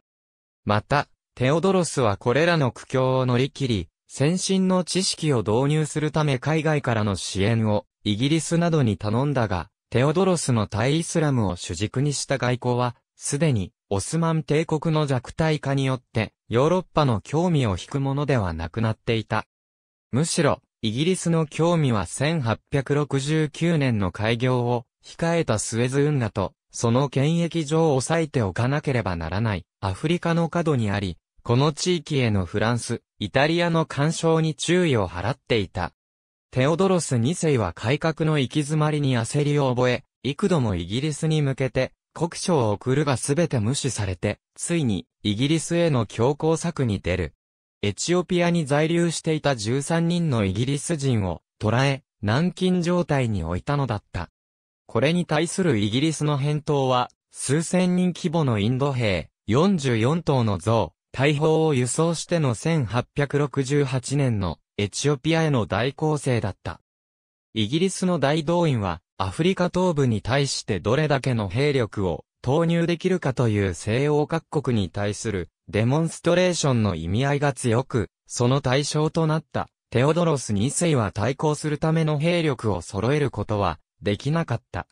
また、テオドロスはこれらの苦境を乗り切り、先進の知識を導入するため海外からの支援をイギリスなどに頼んだが、テオドロスの対イスラムを主軸にした外交は、すでにオスマン帝国の弱体化によってヨーロッパの興味を引くものではなくなっていた。むしろ、イギリスの興味は1869年の開業を控えたスエズ運河と、その権益上を抑えておかなければならないアフリカの角にあり、この地域へのフランス、イタリアの干渉に注意を払っていた。テオドロス2世は改革の行き詰まりに焦りを覚え、幾度もイギリスに向けて、国書を送るが全て無視されて、ついに、イギリスへの強硬策に出る。エチオピアに在留していた13人のイギリス人を捕らえ、軟禁状態に置いたのだった。これに対するイギリスの返答は、数千人規模のインド兵、44頭の像、大砲を輸送しての1868年のエチオピアへの大攻勢だった。イギリスの大動員はアフリカ東部に対してどれだけの兵力を投入できるかという西欧各国に対するデモンストレーションの意味合いが強く、その対象となったテオドロス2世は対抗するための兵力を揃えることはできなかった。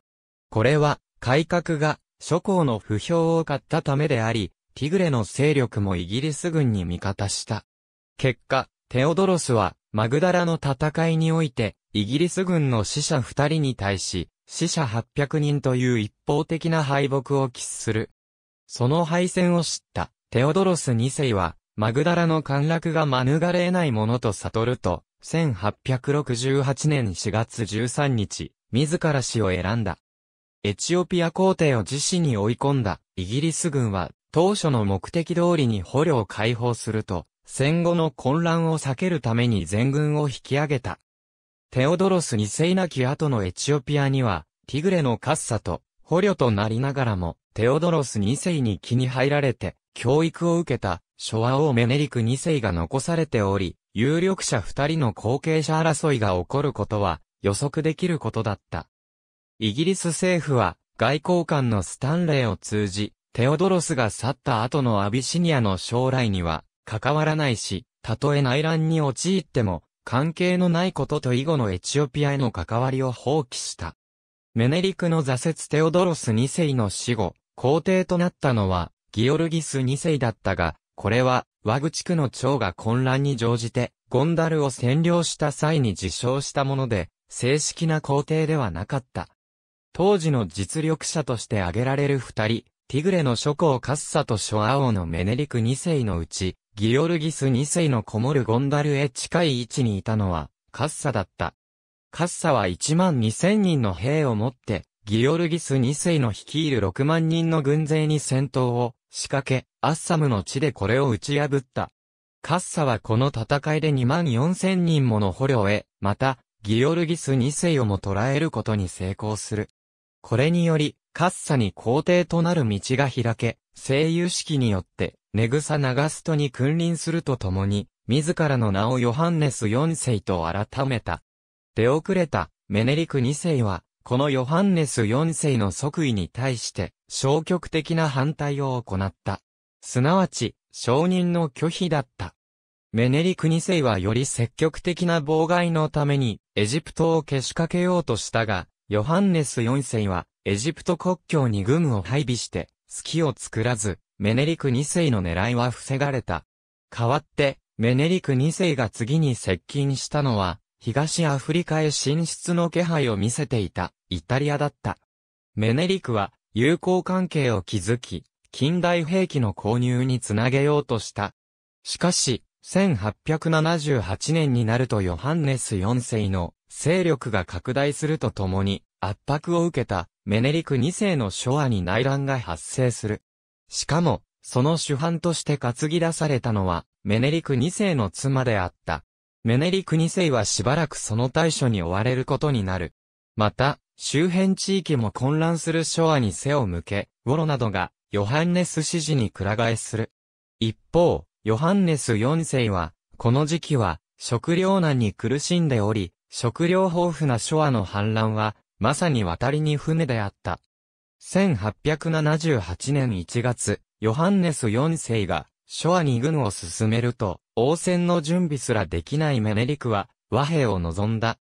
これは改革が諸侯の不評を買ったためであり、ティグレの勢力もイギリス軍に味方した。結果、テオドロスはマグダラの戦いにおいてイギリス軍の死者2人に対し死者800人という一方的な敗北を喫する。その敗戦を知ったテオドロス2世は、マグダラの陥落が免れないものと悟ると、1868年4月13日、自ら死を選んだ。エチオピア皇帝を自死に追い込んだイギリス軍は、当初の目的通りに捕虜を解放すると、戦後の混乱を避けるために全軍を引き上げた。テオドロス2世なき後のエチオピアには、ティグレのカッサと捕虜となりながらも、テオドロス2世に気に入られて、教育を受けた、諸和王メネリク2世が残されており、有力者2人の後継者争いが起こることは、予測できることだった。イギリス政府は、外交官のスタンレーを通じ、テオドロスが去った後のアビシニアの将来には、関わらないし、たとえ内乱に陥っても、関係のないことと以後のエチオピアへの関わりを放棄した。メネリクの挫折テオドロス2世の死後、皇帝となったのは、ギオルギス2世だったが、これは、ワグ地区の長が混乱に乗じて、ゴンダルを占領した際に自称したもので、正式な皇帝ではなかった。当時の実力者として挙げられる二人、ティグレの諸侯カッサとショアオのメネリク2世のうち、ギオルギス2世のこもるゴンダルへ近い位置にいたのは、カッサだった。カッサは1万2000人の兵を持って、ギオルギス2世の率いる6万人の軍勢に戦闘を仕掛け、アッサムの地でこれを打ち破った。カッサはこの戦いで2万4000人もの捕虜へ、また、ギオルギス2世をも捕らえることに成功する。これにより、カッサに皇帝となる道が開け、声優式によってネグサ・ナガストに君臨するとともに、自らの名をヨハンネス4世と改めた。出遅れた、メネリク2世は、このヨハンネス4世の即位に対して、消極的な反対を行った。すなわち、承認の拒否だった。メネリク2世はより積極的な妨害のために、エジプトをけしかけようとしたが、ヨハンネス4世は、エジプト国境に軍を配備して、隙を作らず、メネリク2世の狙いは防がれた。代わって、メネリク2世が次に接近したのは、東アフリカへ進出の気配を見せていた、イタリアだった。メネリクは、友好関係を築き、近代兵器の購入につなげようとした。しかし、1878年になるとヨハンネス4世の勢力が拡大するとともに圧迫を受けたメネリク2世の諸話に内乱が発生する。しかも、その主犯として担ぎ出されたのは、メネリク2世の妻であった。メネリク2世はしばらくその対処に追われることになる。また、周辺地域も混乱するョアに背を向け、ウォロなどが、ヨハンネス支持にくら替えする。一方、ヨハンネス4世は、この時期は、食糧難に苦しんでおり、食糧豊富なョアの反乱は、まさに渡りに船であった。1878年1月、ヨハンネス4世が、ショアに軍を進めると、応戦の準備すらできないメネリクは、和平を望んだ。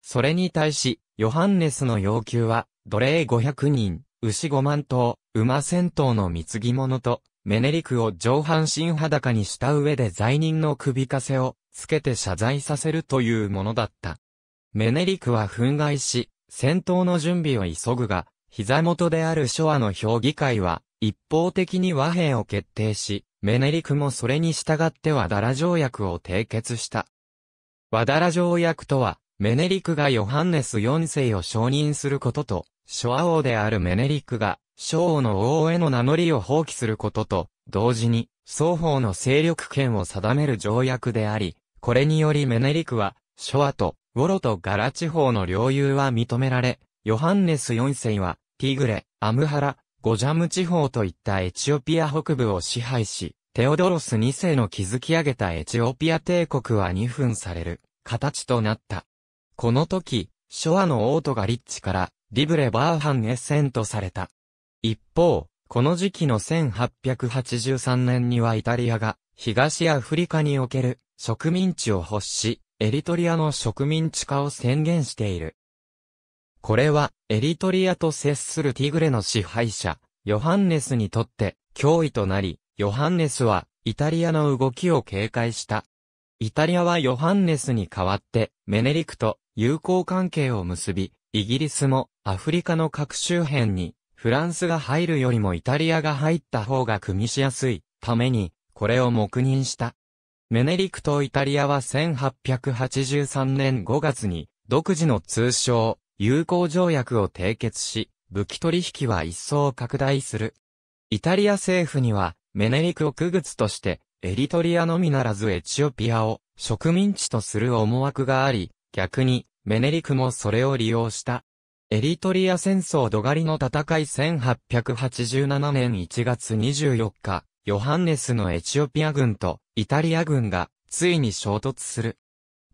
それに対し、ヨハンネスの要求は、奴隷500人、牛5万頭、馬1000頭の貢ぎ物と、メネリクを上半身裸にした上で罪人の首かせをつけて謝罪させるというものだった。メネリクは憤慨し、戦闘の準備を急ぐが、膝元である諸話の評議会は、一方的に和平を決定し、メネリクもそれに従って和ダラ条約を締結した。和ダラ条約とは、メネリクがヨハンネス4世を承認することと、諸話王であるメネリクが、諸王の王への名乗りを放棄することと、同時に、双方の勢力圏を定める条約であり、これによりメネリクは、諸話と、ウォロとガラ地方の領有は認められ、ヨハンネス4世は、ティグレ、アムハラ、ゴジャム地方といったエチオピア北部を支配し、テオドロス2世の築き上げたエチオピア帝国は2分される、形となった。この時、ショアの王都がッチから、リブレバーハンへ遷とされた。一方、この時期の1883年にはイタリアが東アフリカにおける植民地を欲し、エリトリアの植民地化を宣言している。これは、エリトリアと接するティグレの支配者、ヨハンネスにとって脅威となり、ヨハンネスは、イタリアの動きを警戒した。イタリアはヨハンネスに代わって、メネリクと友好関係を結び、イギリスもアフリカの各周辺に、フランスが入るよりもイタリアが入った方が組みしやすいために、これを黙認した。メネリクとイタリアは1883年5月に、独自の通称、友好条約を締結し、武器取引は一層拡大する。イタリア政府には、メネリクを区別として、エリトリアのみならずエチオピアを植民地とする思惑があり、逆に、メネリクもそれを利用した。エリトリア戦争ドガリの戦い1887年1月24日、ヨハンネスのエチオピア軍とイタリア軍がついに衝突する。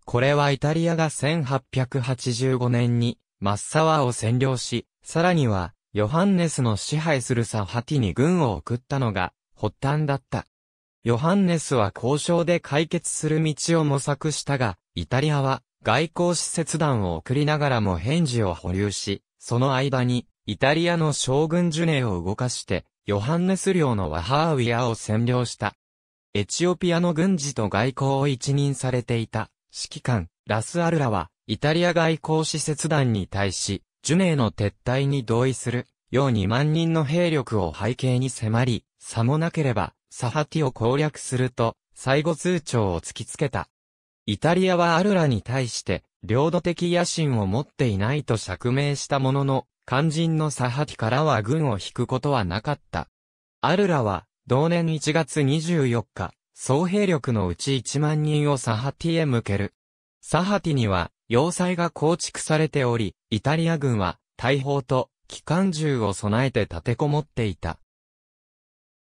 これはイタリアが1885年にマッサワを占領し、さらには、ヨハンネスの支配するサハティに軍を送ったのが、発端だった。ヨハンネスは交渉で解決する道を模索したが、イタリアは外交使節団を送りながらも返事を保留し、その間に、イタリアの将軍ジュネを動かして、ヨハンネス領のワハーウィアを占領した。エチオピアの軍事と外交を一任されていた、指揮官、ラスアルラは、イタリア外交使節団に対し、ジュネーの撤退に同意する、よう2万人の兵力を背景に迫り、さもなければ、サハティを攻略すると、最後通帳を突きつけた。イタリアはアルラに対して、領土的野心を持っていないと釈明したものの、肝心のサハティからは軍を引くことはなかった。アルラは、同年1月24日、総兵力のうち1万人をサハティへ向ける。サハティには、要塞が構築されており、イタリア軍は大砲と機関銃を備えて立てこもっていた。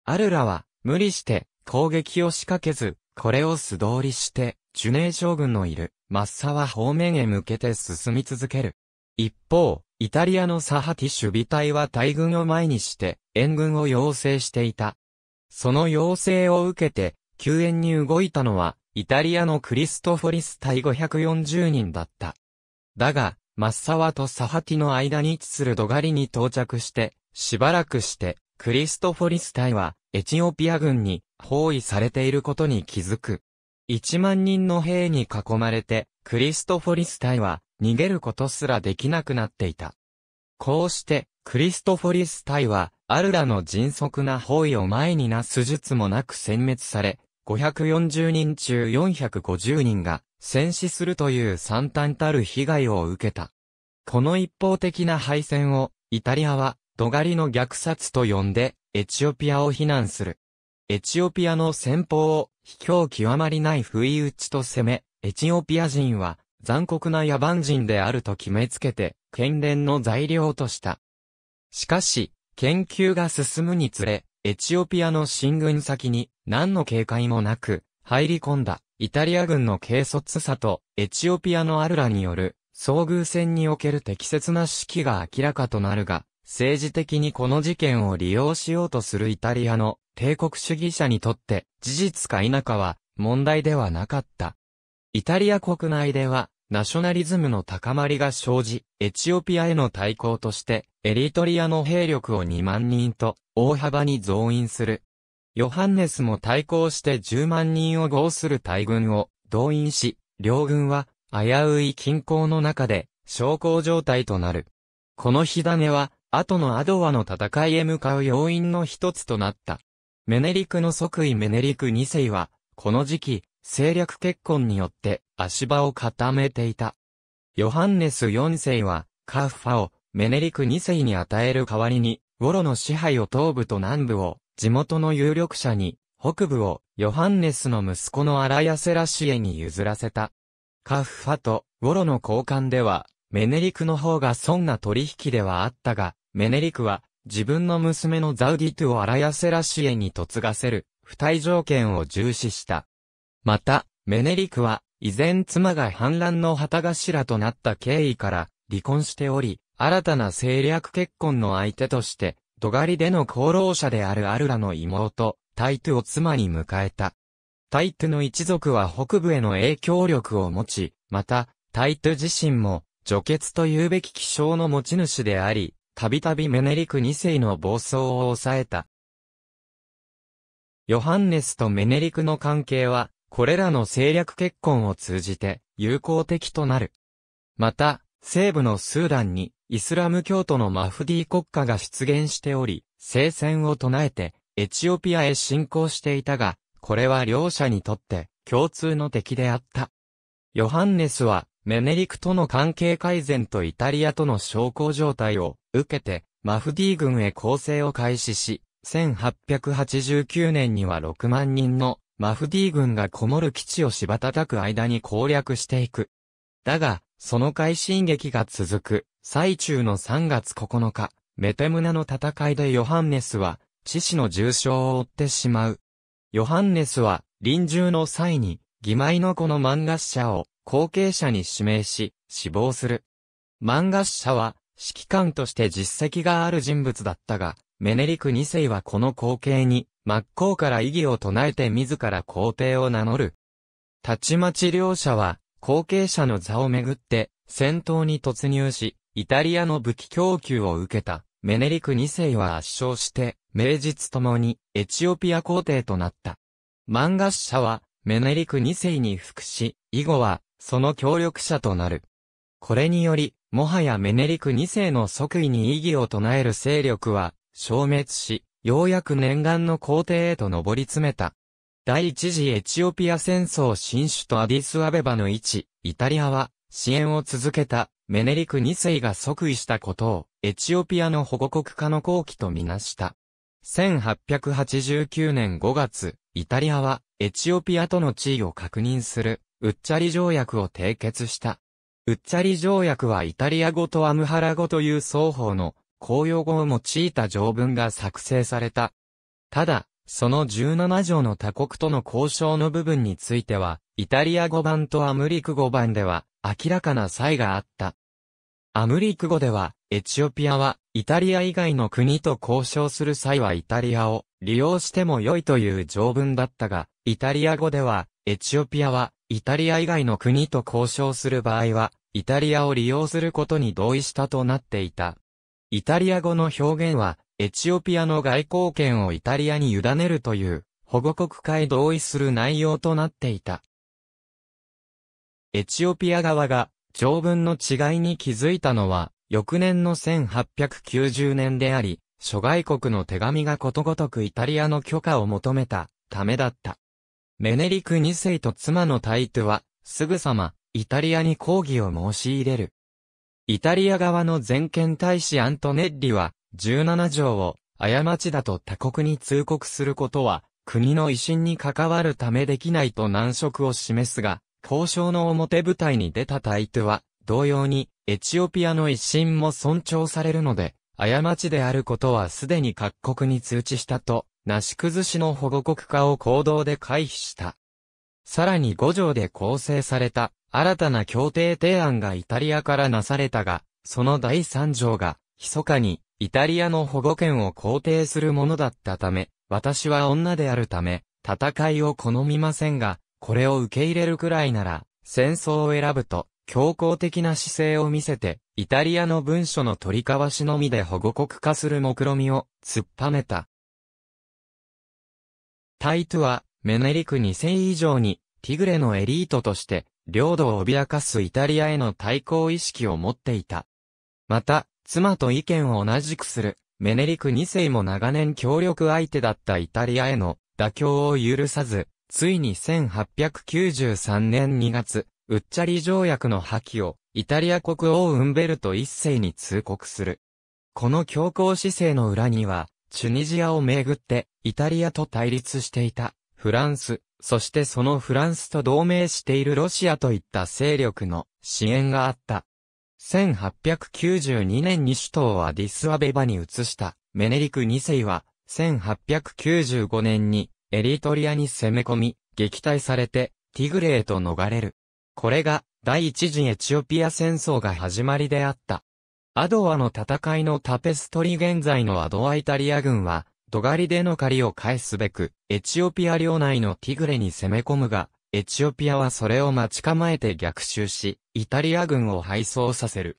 アルラは無理して攻撃を仕掛けず、これを素通りして、ジュネー将軍のいるマッサは方面へ向けて進み続ける。一方、イタリアのサハティ守備隊は大軍を前にして、援軍を要請していた。その要請を受けて、救援に動いたのは、イタリアのクリストフォリス対540人だった。だが、マッサワとサハティの間に位置するドガリに到着して、しばらくして、クリストフォリス隊は、エチオピア軍に包囲されていることに気づく。1万人の兵に囲まれて、クリストフォリス隊は、逃げることすらできなくなっていた。こうして、クリストフォリス隊は、アルラの迅速な包囲を前になす術もなく殲滅され、540人中450人が戦死するという惨憺たる被害を受けた。この一方的な敗戦を、イタリアは、ドガリの虐殺と呼んで、エチオピアを非難する。エチオピアの戦法を、卑怯極まりない不意打ちと攻め、エチオピア人は、残酷な野蛮人であると決めつけて、県連の材料とした。しかし、研究が進むにつれ、エチオピアの進軍先に何の警戒もなく入り込んだイタリア軍の軽率さとエチオピアのアルラによる遭遇戦における適切な指揮が明らかとなるが、政治的にこの事件を利用しようとするイタリアの帝国主義者にとって事実か否かは問題ではなかった。イタリア国内ではナショナリズムの高まりが生じ、エチオピアへの対抗として、エリトリアの兵力を2万人と、大幅に増員する。ヨハンネスも対抗して10万人を合する大軍を動員し、両軍は危うい均衡の中で昇降状態となる。この火種は、後のアドワの戦いへ向かう要因の一つとなった。メネリクの即位メネリク2世は、この時期、政略結婚によって足場を固めていた。ヨハンネス4世は、カフファをメネリク2世に与える代わりに、ウォロの支配を東部と南部を、地元の有力者に、北部をヨハンネスの息子のアラヤセラシエに譲らせた。カフファとウォロの交換では、メネリクの方が損な取引ではあったが、メネリクは自分の娘のザウディトゥをアラヤセラシエに嫁がせる、不帯条件を重視した。また、メネリクは、以前妻が反乱の旗頭となった経緯から離婚しており、新たな政略結婚の相手として、ドガリでの功労者であるアルラの妹、タイトゥを妻に迎えた。タイトゥの一族は北部への影響力を持ち、また、タイトゥ自身も、除血というべき気象の持ち主であり、たびたびメネリク二世の暴走を抑えた。ヨハンネスとメネリクの関係は、これらの政略結婚を通じて友好的となる。また、西部のスーダンにイスラム教徒のマフディ国家が出現しており、聖戦を唱えてエチオピアへ侵攻していたが、これは両者にとって共通の敵であった。ヨハンネスはメネリクとの関係改善とイタリアとの小康状態を受けてマフディ軍へ攻勢を開始し、1889年には6万人のマフディ軍がこもる基地をた叩く間に攻略していく。だが、その快進撃が続く、最中の3月9日、メテムナの戦いでヨハンネスは、致死の重傷を負ってしまう。ヨハンネスは、臨終の際に、義妹の子の漫画者を、後継者に指名し、死亡する。漫画者は、指揮官として実績がある人物だったが、メネリク2世はこの後継に、真っ向から異議を唱えて自ら皇帝を名乗る。たちまち両者は、後継者の座をめぐって、戦闘に突入し、イタリアの武器供給を受けた、メネリク2世は圧勝して、名実ともに、エチオピア皇帝となった。漫画者は、メネリク2世に服し、以後は、その協力者となる。これにより、もはやメネリク2世の即位に異議を唱える勢力は、消滅し、ようやく念願の皇帝へと上り詰めた。第一次エチオピア戦争新首都アディスアベバの位置、イタリアは支援を続けたメネリク2世が即位したことをエチオピアの保護国化の後期とみなした。1889年5月、イタリアはエチオピアとの地位を確認するウッチャリ条約を締結した。ウッチャリ条約はイタリア語とアムハラ語という双方の公用語を用いた条文が作成された。ただ、その17条の他国との交渉の部分については、イタリア語版とアムリク語版では明らかな差異があった。アムリク語では、エチオピアはイタリア以外の国と交渉する際はイタリアを利用しても良いという条文だったが、イタリア語では、エチオピアはイタリア以外の国と交渉する場合は、イタリアを利用することに同意したとなっていた。イタリア語の表現は、エチオピアの外交権をイタリアに委ねるという、保護国会同意する内容となっていた。エチオピア側が、条文の違いに気づいたのは、翌年の1890年であり、諸外国の手紙がことごとくイタリアの許可を求めたためだった。メネリク2世と妻のタイトは、すぐさま、イタリアに抗議を申し入れる。イタリア側の全権大使アントネッリは、17条を、過ちだと他国に通告することは、国の威信に関わるためできないと難色を示すが、交渉の表舞台に出たタイトは、同様に、エチオピアの威信も尊重されるので、過ちであることはすでに各国に通知したと、なし崩しの保護国化を行動で回避した。さらに5条で構成された、新たな協定提案がイタリアからなされたが、その第3条が、密かに、イタリアの保護権を肯定するものだったため、私は女であるため、戦いを好みませんが、これを受け入れるくらいなら、戦争を選ぶと、強硬的な姿勢を見せて、イタリアの文書の取り交わしのみで保護国化する目論みを、突っぱねた。タイトゥは、メネリク2世以上に、ティグレのエリートとして、領土を脅かすイタリアへの対抗意識を持っていた。また、妻と意見を同じくする、メネリク2世も長年協力相手だったイタリアへの妥協を許さず、ついに1893年2月、ウッチャリ条約の破棄を、イタリア国王ウンベルト1世に通告する。この強硬姿勢の裏には、チュニジアをめぐって、イタリアと対立していた、フランス、そしてそのフランスと同盟しているロシアといった勢力の支援があった。1892年に首都をアディスアベバに移したメネリク2世は、1895年にエリトリアに攻め込み、撃退されてティグレーと逃れる。これが第一次エチオピア戦争が始まりであった。アドアの戦いのタペストリ現在のアドアイタリア軍は、ドガリでの狩りを返すべく、エチオピア領内のティグレに攻め込むが、エチオピアはそれを待ち構えて逆襲し、イタリア軍を敗走させる。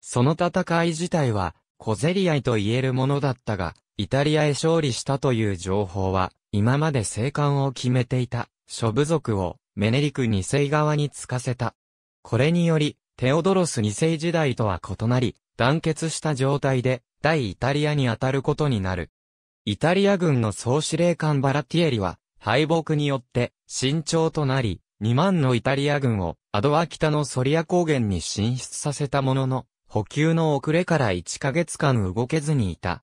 その戦い自体は、小競り合いと言えるものだったが、イタリアへ勝利したという情報は、今まで生還を決めていた、諸部族を、メネリク2世側につかせた。これにより、テオドロス2世時代とは異なり、団結した状態で、大イタリアに当たることになる。イタリア軍の総司令官バラティエリは、敗北によって、慎重となり、2万のイタリア軍を、アドア北のソリア高原に進出させたものの、補給の遅れから1ヶ月間動けずにいた。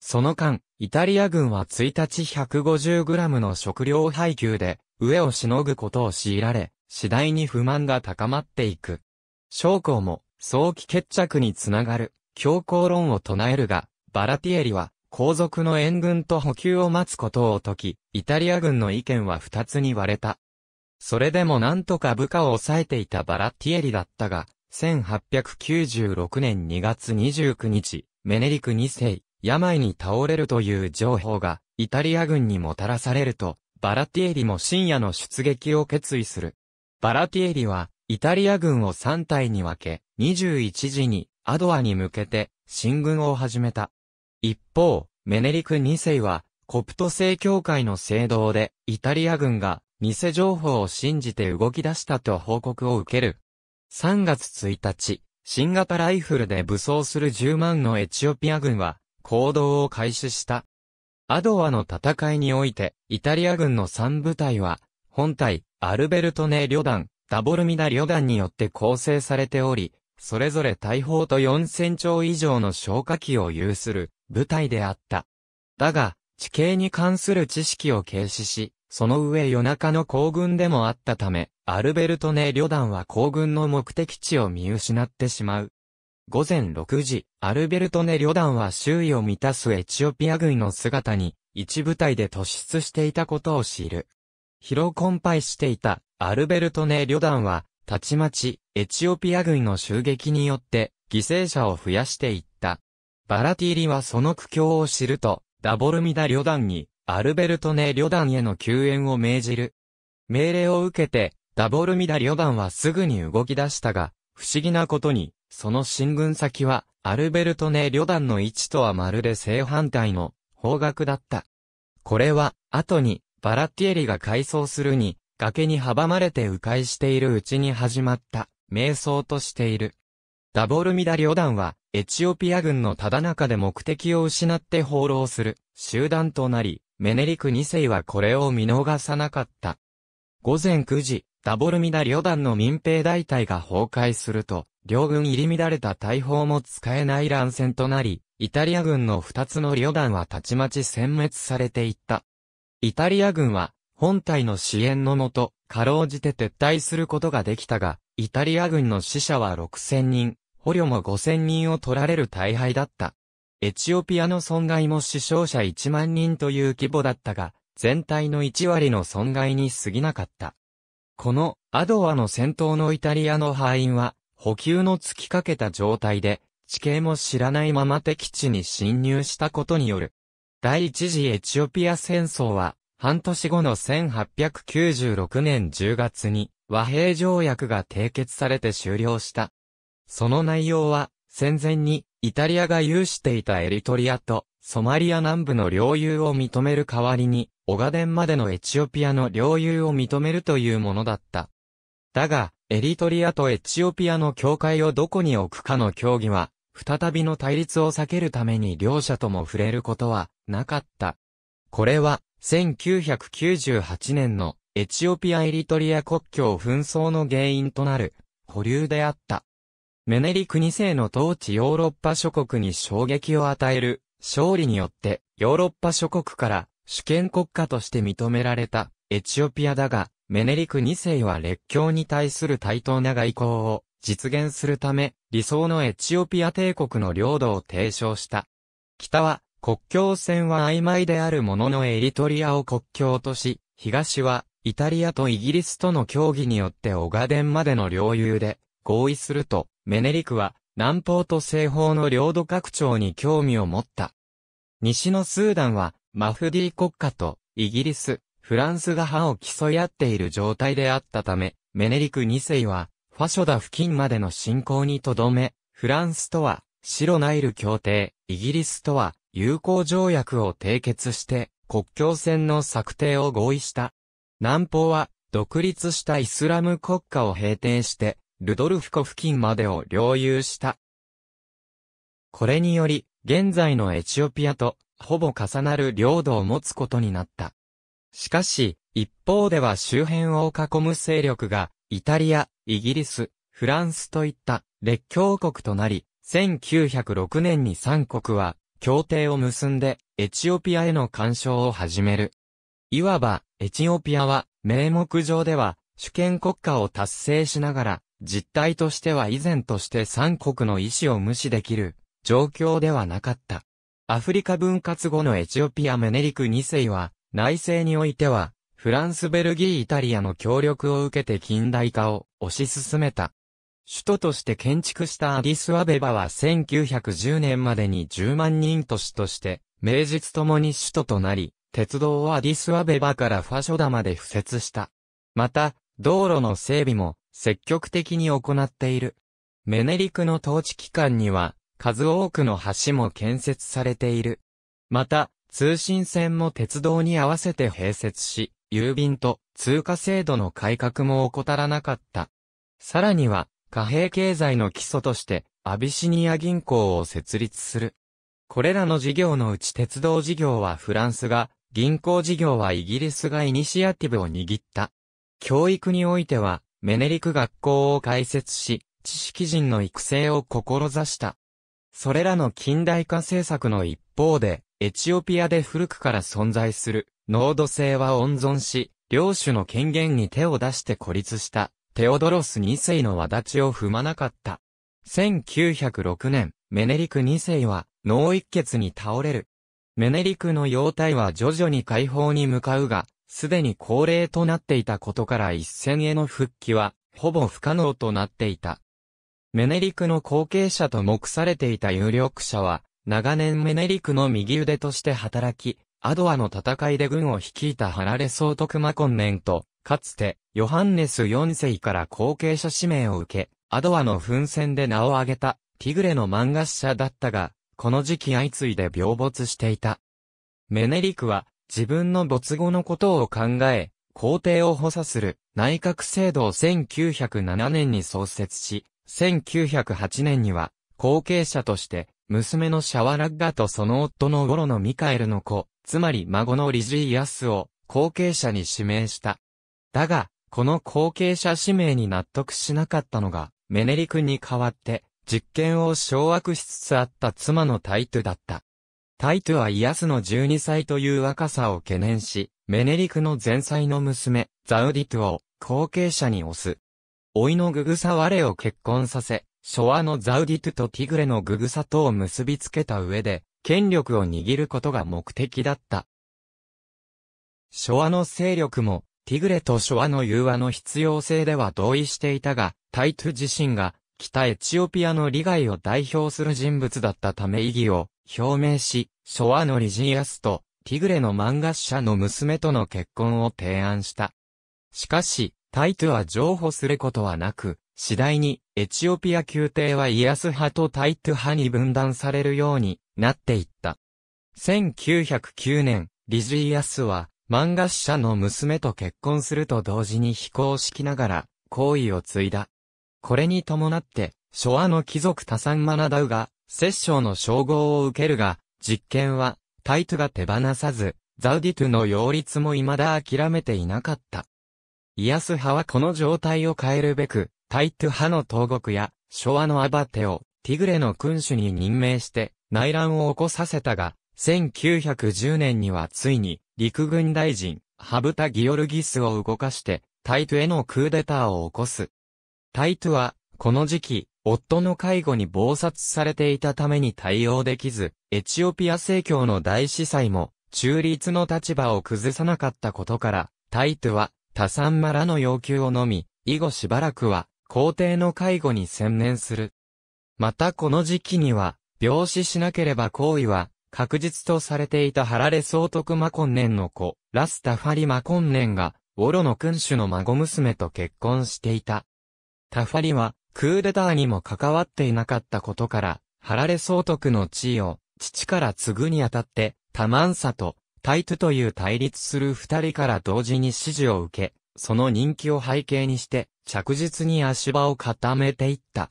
その間、イタリア軍は1日 150g の食料配給で、飢えをしのぐことを強いられ、次第に不満が高まっていく。将校も、早期決着につながる、強硬論を唱えるが、バラティエリは、後続の援軍と補給を待つことを解き、イタリア軍の意見は二つに割れた。それでもなんとか部下を抑えていたバラッティエリだったが、1896年2月29日、メネリク2世、病に倒れるという情報が、イタリア軍にもたらされると、バラティエリも深夜の出撃を決意する。バラティエリは、イタリア軍を3隊に分け、21時に、アドアに向けて、進軍を始めた。一方、メネリク2世は、コプト正教会の聖堂で、イタリア軍が、偽情報を信じて動き出したと報告を受ける。3月1日、新型ライフルで武装する10万のエチオピア軍は、行動を開始した。アドアの戦いにおいて、イタリア軍の3部隊は、本隊、アルベルトネ旅団、ダボルミダ旅団によって構成されており、それぞれ大砲と4000丁以上の消火器を有する、舞台であった。だが、地形に関する知識を軽視し、その上夜中の行軍でもあったため、アルベルトネ旅団は行軍の目的地を見失ってしまう。午前6時、アルベルトネ旅団は周囲を満たすエチオピア軍の姿に、一部隊で突出していたことを知る。疲労困憊していた、アルベルトネ旅団は、たちまち、エチオピア軍の襲撃によって、犠牲者を増やしていっバラティーリはその苦境を知ると、ダボルミダ旅団に、アルベルトネ旅団への救援を命じる。命令を受けて、ダボルミダ旅団はすぐに動き出したが、不思議なことに、その進軍先は、アルベルトネ旅団の位置とはまるで正反対の方角だった。これは、後に、バラティエリが改装するに、崖に阻まれて迂回しているうちに始まった、瞑想としている。ダボルミダ旅団は、エチオピア軍のただ中で目的を失って放浪する集団となり、メネリク2世はこれを見逃さなかった。午前9時、ダボルミダ旅団の民兵大隊が崩壊すると、両軍入り乱れた大砲も使えない乱戦となり、イタリア軍の二つの旅団はたちまち殲滅されていった。イタリア軍は、本隊の支援のもと、かろうじて撤退することができたが、イタリア軍の死者は6000人、捕虜も5000人を取られる大敗だった。エチオピアの損害も死傷者1万人という規模だったが、全体の1割の損害に過ぎなかった。このアドアの戦闘のイタリアの敗因は、補給の突きかけた状態で、地形も知らないまま敵地に侵入したことによる。第一次エチオピア戦争は、半年後の1896年10月に和平条約が締結されて終了した。その内容は、戦前に、イタリアが有していたエリトリアと、ソマリア南部の領有を認める代わりに、オガデンまでのエチオピアの領有を認めるというものだった。だが、エリトリアとエチオピアの境界をどこに置くかの協議は、再びの対立を避けるために両者とも触れることはなかった。これは、1998年のエチオピア・エリトリア国境紛争の原因となる保留であった。メネリク2世の統治ヨーロッパ諸国に衝撃を与える勝利によってヨーロッパ諸国から主権国家として認められたエチオピアだが、メネリク2世は列強に対する対等な外交を実現するため、理想のエチオピア帝国の領土を提唱した。北は、国境線は曖昧であるもののエリトリアを国境とし、東は、イタリアとイギリスとの協議によってオガデンまでの領有で合意すると、メネリクは南方と西方の領土拡張に興味を持った。西のスーダンはマフディ国家とイギリス、フランスが歯を競い合っている状態であったため、メネリク2世はファショダ付近までの侵攻にとどめ、フランスとは白ナイル協定、イギリスとは友好条約を締結して国境線の策定を合意した。南方は独立したイスラム国家を平定してルドルフ湖付近までを領有した。これにより、現在のエチオピアとほぼ重なる領土を持つことになった。しかし、一方では周辺を囲む勢力が、イタリア、イギリス、フランスといった列強国となり、1906年に3国は協定を結んでエチオピアへの干渉を始める。いわば、エチオピアは名目上では主権国家を達成しながら実態としては以前として三国の意思を無視できる状況ではなかった。アフリカ分割後のエチオピアメネリク2世は、内政においては、フランス、ベルギー、イタリアの協力を受けて近代化を推し進めた。首都として建築したアディスアベバは1910年までに10万人都市として、名実ともに首都となり、鉄道をアディスアベバからファショダまで敷設した。また、道路の整備も、積極的に行っている。メネリクの統治機関には、数多くの橋も建設されている。また、通信線も鉄道に合わせて併設し、郵便と通貨制度の改革も怠らなかった。さらには、貨幣経済の基礎として、アビシニア銀行を設立する。これらの事業のうち鉄道事業はフランスが、銀行事業はイギリスがイニシアティブを握った。教育においては、メネリク学校を開設し、知識人の育成を志した。それらの近代化政策の一方で、エチオピアで古くから存在する、濃度性は温存し、領主の権限に手を出して孤立した、テオドロス2世の轍立を踏まなかった。1906年、メネリク2世は、脳一血に倒れる。メネリクの容体は徐々に解放に向かうが、すでに恒例となっていたことから一戦への復帰は、ほぼ不可能となっていた。メネリクの後継者と目されていた有力者は、長年メネリクの右腕として働き、アドアの戦いで軍を率いたハラレ総督マコンネンと、かつて、ヨハンネス4世から後継者指名を受け、アドアの奮戦で名を挙げた、ティグレの漫画者だったが、この時期相次いで病没していた。メネリクは、自分の没後のことを考え、皇帝を補佐する内閣制度を1907年に創設し、1908年には後継者として娘のシャワラッガとその夫のゴロのミカエルの子、つまり孫のリジー・ヤスを後継者に指名した。だが、この後継者指名に納得しなかったのが、メネリクに代わって、実権を掌握しつつあった妻のタイトだった。タイトゥはイアスの12歳という若さを懸念し、メネリクの前妻の娘、ザウディトゥを後継者に推す。老いのググサワレを結婚させ、昭和のザウディトゥとティグレのググサとを結びつけた上で、権力を握ることが目的だった。昭和の勢力も、ティグレと昭和の融和の必要性では同意していたが、タイトゥ自身が、北エチオピアの利害を代表する人物だったため意義を表明し、ョアのリジーアスと、ティグレの漫画社の娘との結婚を提案した。しかし、タイトゥは譲歩することはなく、次第に、エチオピア宮廷はイアス派とタイトゥ派に分断されるようになっていった。1909年、リジーアスは、漫画社の娘と結婚すると同時に非行式ながら、行為を継いだ。これに伴って、ョアの貴族多産マナダウが、摂政の称号を受けるが、実験は、タイトが手放さず、ザウディトゥの擁立も未だ諦めていなかった。イアス派はこの状態を変えるべく、タイトゥ派の東国や、昭和のアバテを、ティグレの君主に任命して、内乱を起こさせたが、1910年にはついに、陸軍大臣、ハブタ・ギオルギスを動かして、タイトゥへのクーデターを起こす。タイトゥは、この時期、夫の介護に暴殺されていたために対応できず、エチオピア正教の大司祭も、中立の立場を崩さなかったことから、タイトは、サ産マラの要求をのみ、以後しばらくは、皇帝の介護に専念する。またこの時期には、病死しなければ行為は、確実とされていたハラレ総督マコンネンの子、ラスタファリマコンネンが、ウォロの君主の孫娘と結婚していた。タファリは、クーデターにも関わっていなかったことから、ハラレ総督の地位を父から継ぐにあたって、タマンサとタイトゥという対立する二人から同時に支持を受け、その人気を背景にして、着実に足場を固めていった。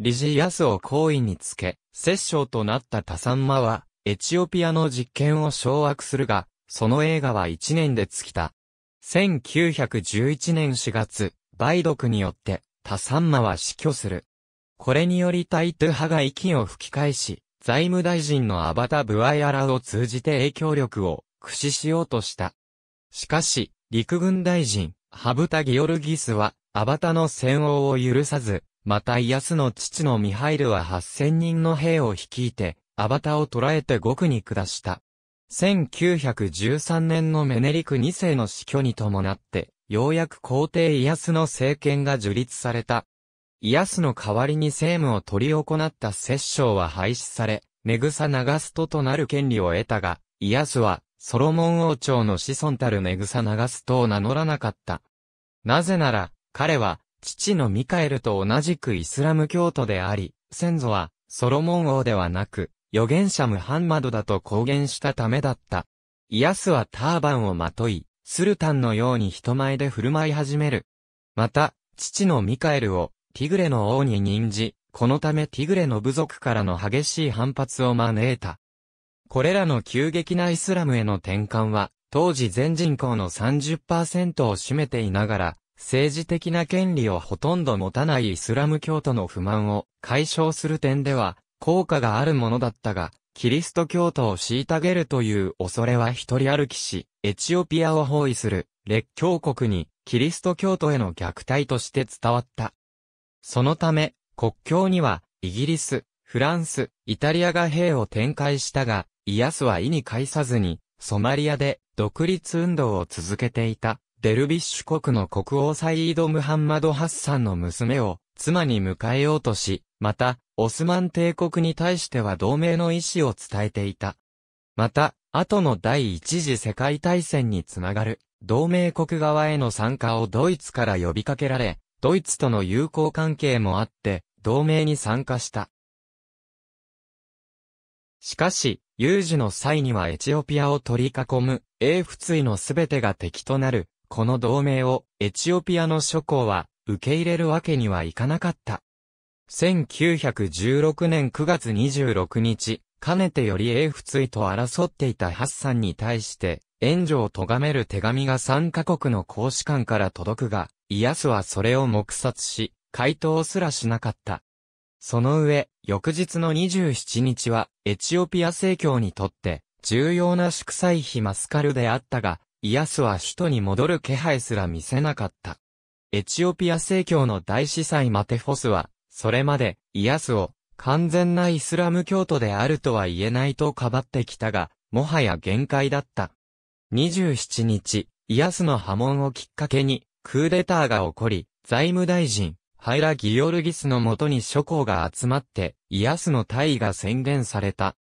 リジヤスを好意につけ、摂政となったタサンマは、エチオピアの実権を掌握するが、その映画は一年で尽きた。1911年4月、梅毒によって、他三馬は死去する。これによりタイトゥ派が息を吹き返し、財務大臣のアバタ・ブアイアラを通じて影響力を駆使しようとした。しかし、陸軍大臣、ハブタ・ギオルギスは、アバタの戦王を許さず、またイアスの父のミハイルは8000人の兵を率いて、アバタを捕らえて獄に下した。1913年のメネリク2世の死去に伴って、ようやく皇帝イアスの政権が樹立された。イアスの代わりに政務を取り行った摂政は廃止され、ネグサガストとなる権利を得たが、イアスは、ソロモン王朝の子孫たるネグサガストを名乗らなかった。なぜなら、彼は、父のミカエルと同じくイスラム教徒であり、先祖は、ソロモン王ではなく、預言者ムハンマドだと公言したためだった。イアスはターバンをまとい、スルタンのように人前で振る舞い始める。また、父のミカエルを、ティグレの王に任じ、このためティグレの部族からの激しい反発を招いた。これらの急激なイスラムへの転換は、当時全人口の30%を占めていながら、政治的な権利をほとんど持たないイスラム教徒の不満を解消する点では、効果があるものだったが、キリスト教徒を虐げるという恐れは一人歩きし、エチオピアを包囲する列強国にキリスト教徒への虐待として伝わった。そのため、国境にはイギリス、フランス、イタリアが兵を展開したが、イアスは意に介さずに、ソマリアで独立運動を続けていた、デルビッシュ国の国王サイード・ムハンマド・ハッサンの娘を妻に迎えようとし、また、オスマン帝国に対しては同盟の意思を伝えていた。また、後の第一次世界大戦につながる、同盟国側への参加をドイツから呼びかけられ、ドイツとの友好関係もあって、同盟に参加した。しかし、有事の際にはエチオピアを取り囲む、英仏のすべてが敵となる、この同盟を、エチオピアの諸侯は、受け入れるわけにはいかなかった。1916年9月26日、かねてより英仏位と争っていたハッサンに対して、援助を咎める手紙が3カ国の公使館から届くが、イアスはそれを黙殺し、回答すらしなかった。その上、翌日の27日は、エチオピア正教にとって、重要な祝祭日マスカルであったが、イアスは首都に戻る気配すら見せなかった。エチオピア正教の大司祭マテフォスは、それまで、イアスを、完全なイスラム教徒であるとは言えないとかばってきたが、もはや限界だった。27日、イアスの波紋をきっかけに、クーデターが起こり、財務大臣、ハイラ・ギオルギスのもとに諸侯が集まって、イアスの大位が宣言された。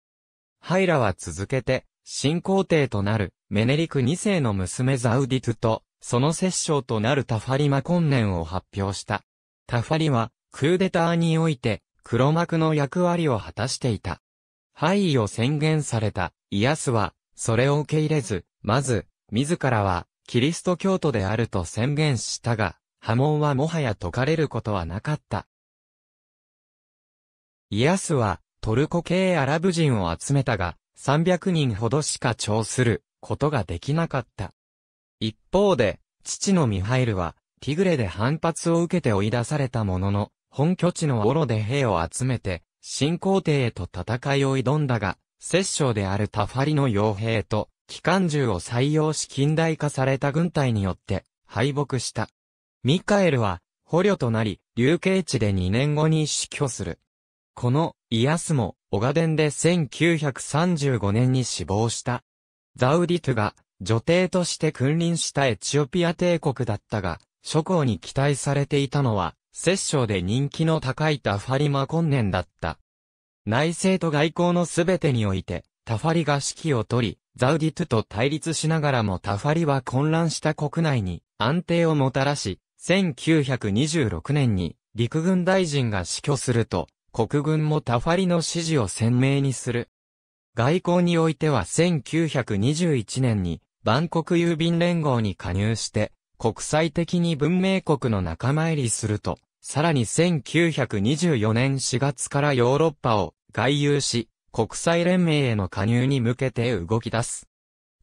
ハイラは続けて、新皇帝となる、メネリク2世の娘ザウディトゥと、その摂政となるタファリマ婚年を発表した。タファリは、クーデターにおいて黒幕の役割を果たしていた。敗位を宣言されたイアスは、それを受け入れず、まず、自らはキリスト教徒であると宣言したが、波紋はもはや解かれることはなかった。イアスはトルコ系アラブ人を集めたが、300人ほどしか調することができなかった。一方で、父のミハイルは、ティグレで反発を受けて追い出されたものの、本拠地のオロで兵を集めて、新皇帝へと戦いを挑んだが、摂政であるタファリの傭兵と、機関銃を採用し近代化された軍隊によって敗北した。ミカエルは捕虜となり、流刑地で2年後に死去する。このイアスもオガデンで1935年に死亡した。ザウディトゥが女帝として君臨したエチオピア帝国だったが、諸侯に期待されていたのは摂政で人気の高いタファリマ今年だった。内政と外交のすべてにおいて、タファリが指揮を取り、ザウディトゥと対立しながらもタファリは混乱した国内に安定をもたらし、1926年に陸軍大臣が死去すると、国軍もタファリの支持を鮮明にする。外交においては1921年に、万国郵便連合に加入して、国際的に文明国の仲間入りすると、さらに1924年4月からヨーロッパを外遊し、国際連盟への加入に向けて動き出す。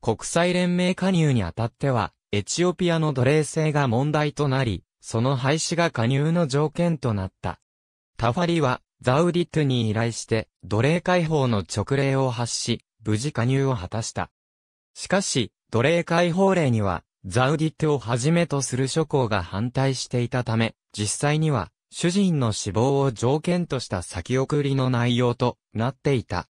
国際連盟加入にあたっては、エチオピアの奴隷制が問題となり、その廃止が加入の条件となった。タファリは、ザウディットに依頼して、奴隷解放の直令を発し、無事加入を果たした。しかし、奴隷解放令には、ザウディットをはじめとする諸侯が反対していたため、実際には、主人の死亡を条件とした先送りの内容となっていた。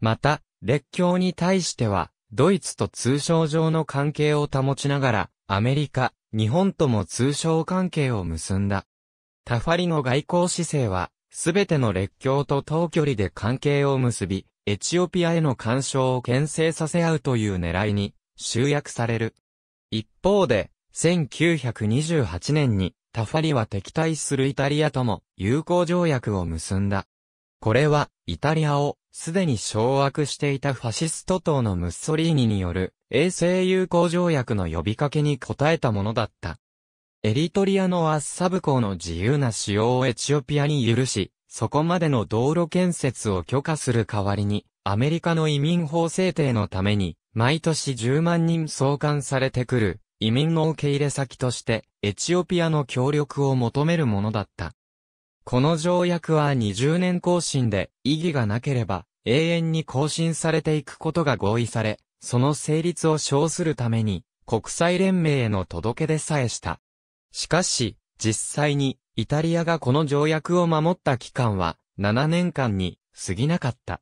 また、列強に対しては、ドイツと通商上の関係を保ちながら、アメリカ、日本とも通商関係を結んだ。タファリの外交姿勢は、すべての列強と遠距離で関係を結び、エチオピアへの干渉を牽制させ合うという狙いに集約される。一方で、1928年にタファリは敵対するイタリアとも友好条約を結んだ。これは、イタリアをすでに掌握していたファシスト党のムッソリーニによる衛星友好条約の呼びかけに応えたものだった。エリトリアのアッサブ港の自由な使用をエチオピアに許し、そこまでの道路建設を許可する代わりに、アメリカの移民法制定のために、毎年10万人送還されてくる移民の受け入れ先としてエチオピアの協力を求めるものだった。この条約は20年更新で意義がなければ永遠に更新されていくことが合意され、その成立を称するために国際連盟への届け出さえした。しかし、実際にイタリアがこの条約を守った期間は7年間に過ぎなかった。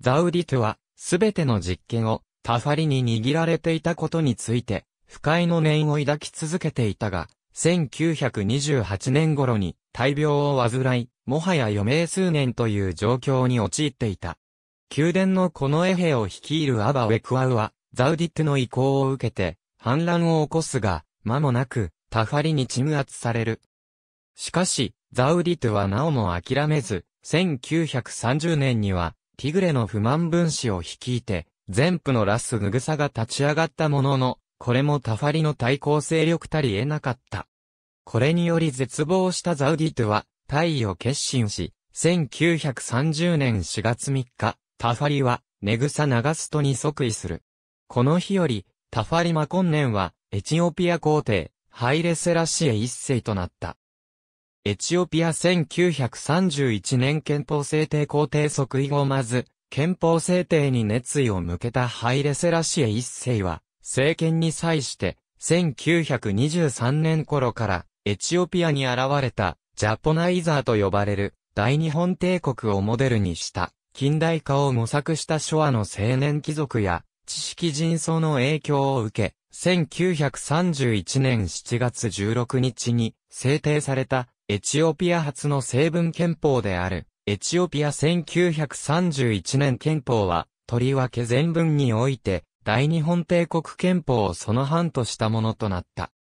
ザウディトゥはすべての実験をタファリに握られていたことについて不快の念を抱き続けていたが、1928年頃に大病を患い、もはや余命数年という状況に陥っていた。宮殿のこの衛兵を率いるアバ・ウェクアウは、ザウディットの意向を受けて、反乱を起こすが、間もなく、タファリに鎮圧される。しかし、ザウディトはなおも諦めず、1930年には、ティグレの不満分子を率いて、全部のラスググサが立ち上がったものの、これもタファリの対抗勢力たり得なかった。これにより絶望したザウディトは、退位を決心し、1930年4月3日、タファリは、ネグサ・ナガストに即位する。この日より、タファリマ今年は、エチオピア皇帝、ハイレセラシエ一世となった。エチオピア1931年憲法制定皇帝即位後まず、憲法制定に熱意を向けたハイレセラシエ一世は、政権に際して、1923年頃からエチオピアに現れたジャポナイザーと呼ばれる大日本帝国をモデルにした近代化を模索した諸話の青年貴族や知識人層の影響を受け、1931年7月16日に制定されたエチオピア初の成文憲法であるエチオピア1931年憲法はとりわけ全文において大日本帝国憲法をその範としたものとなった。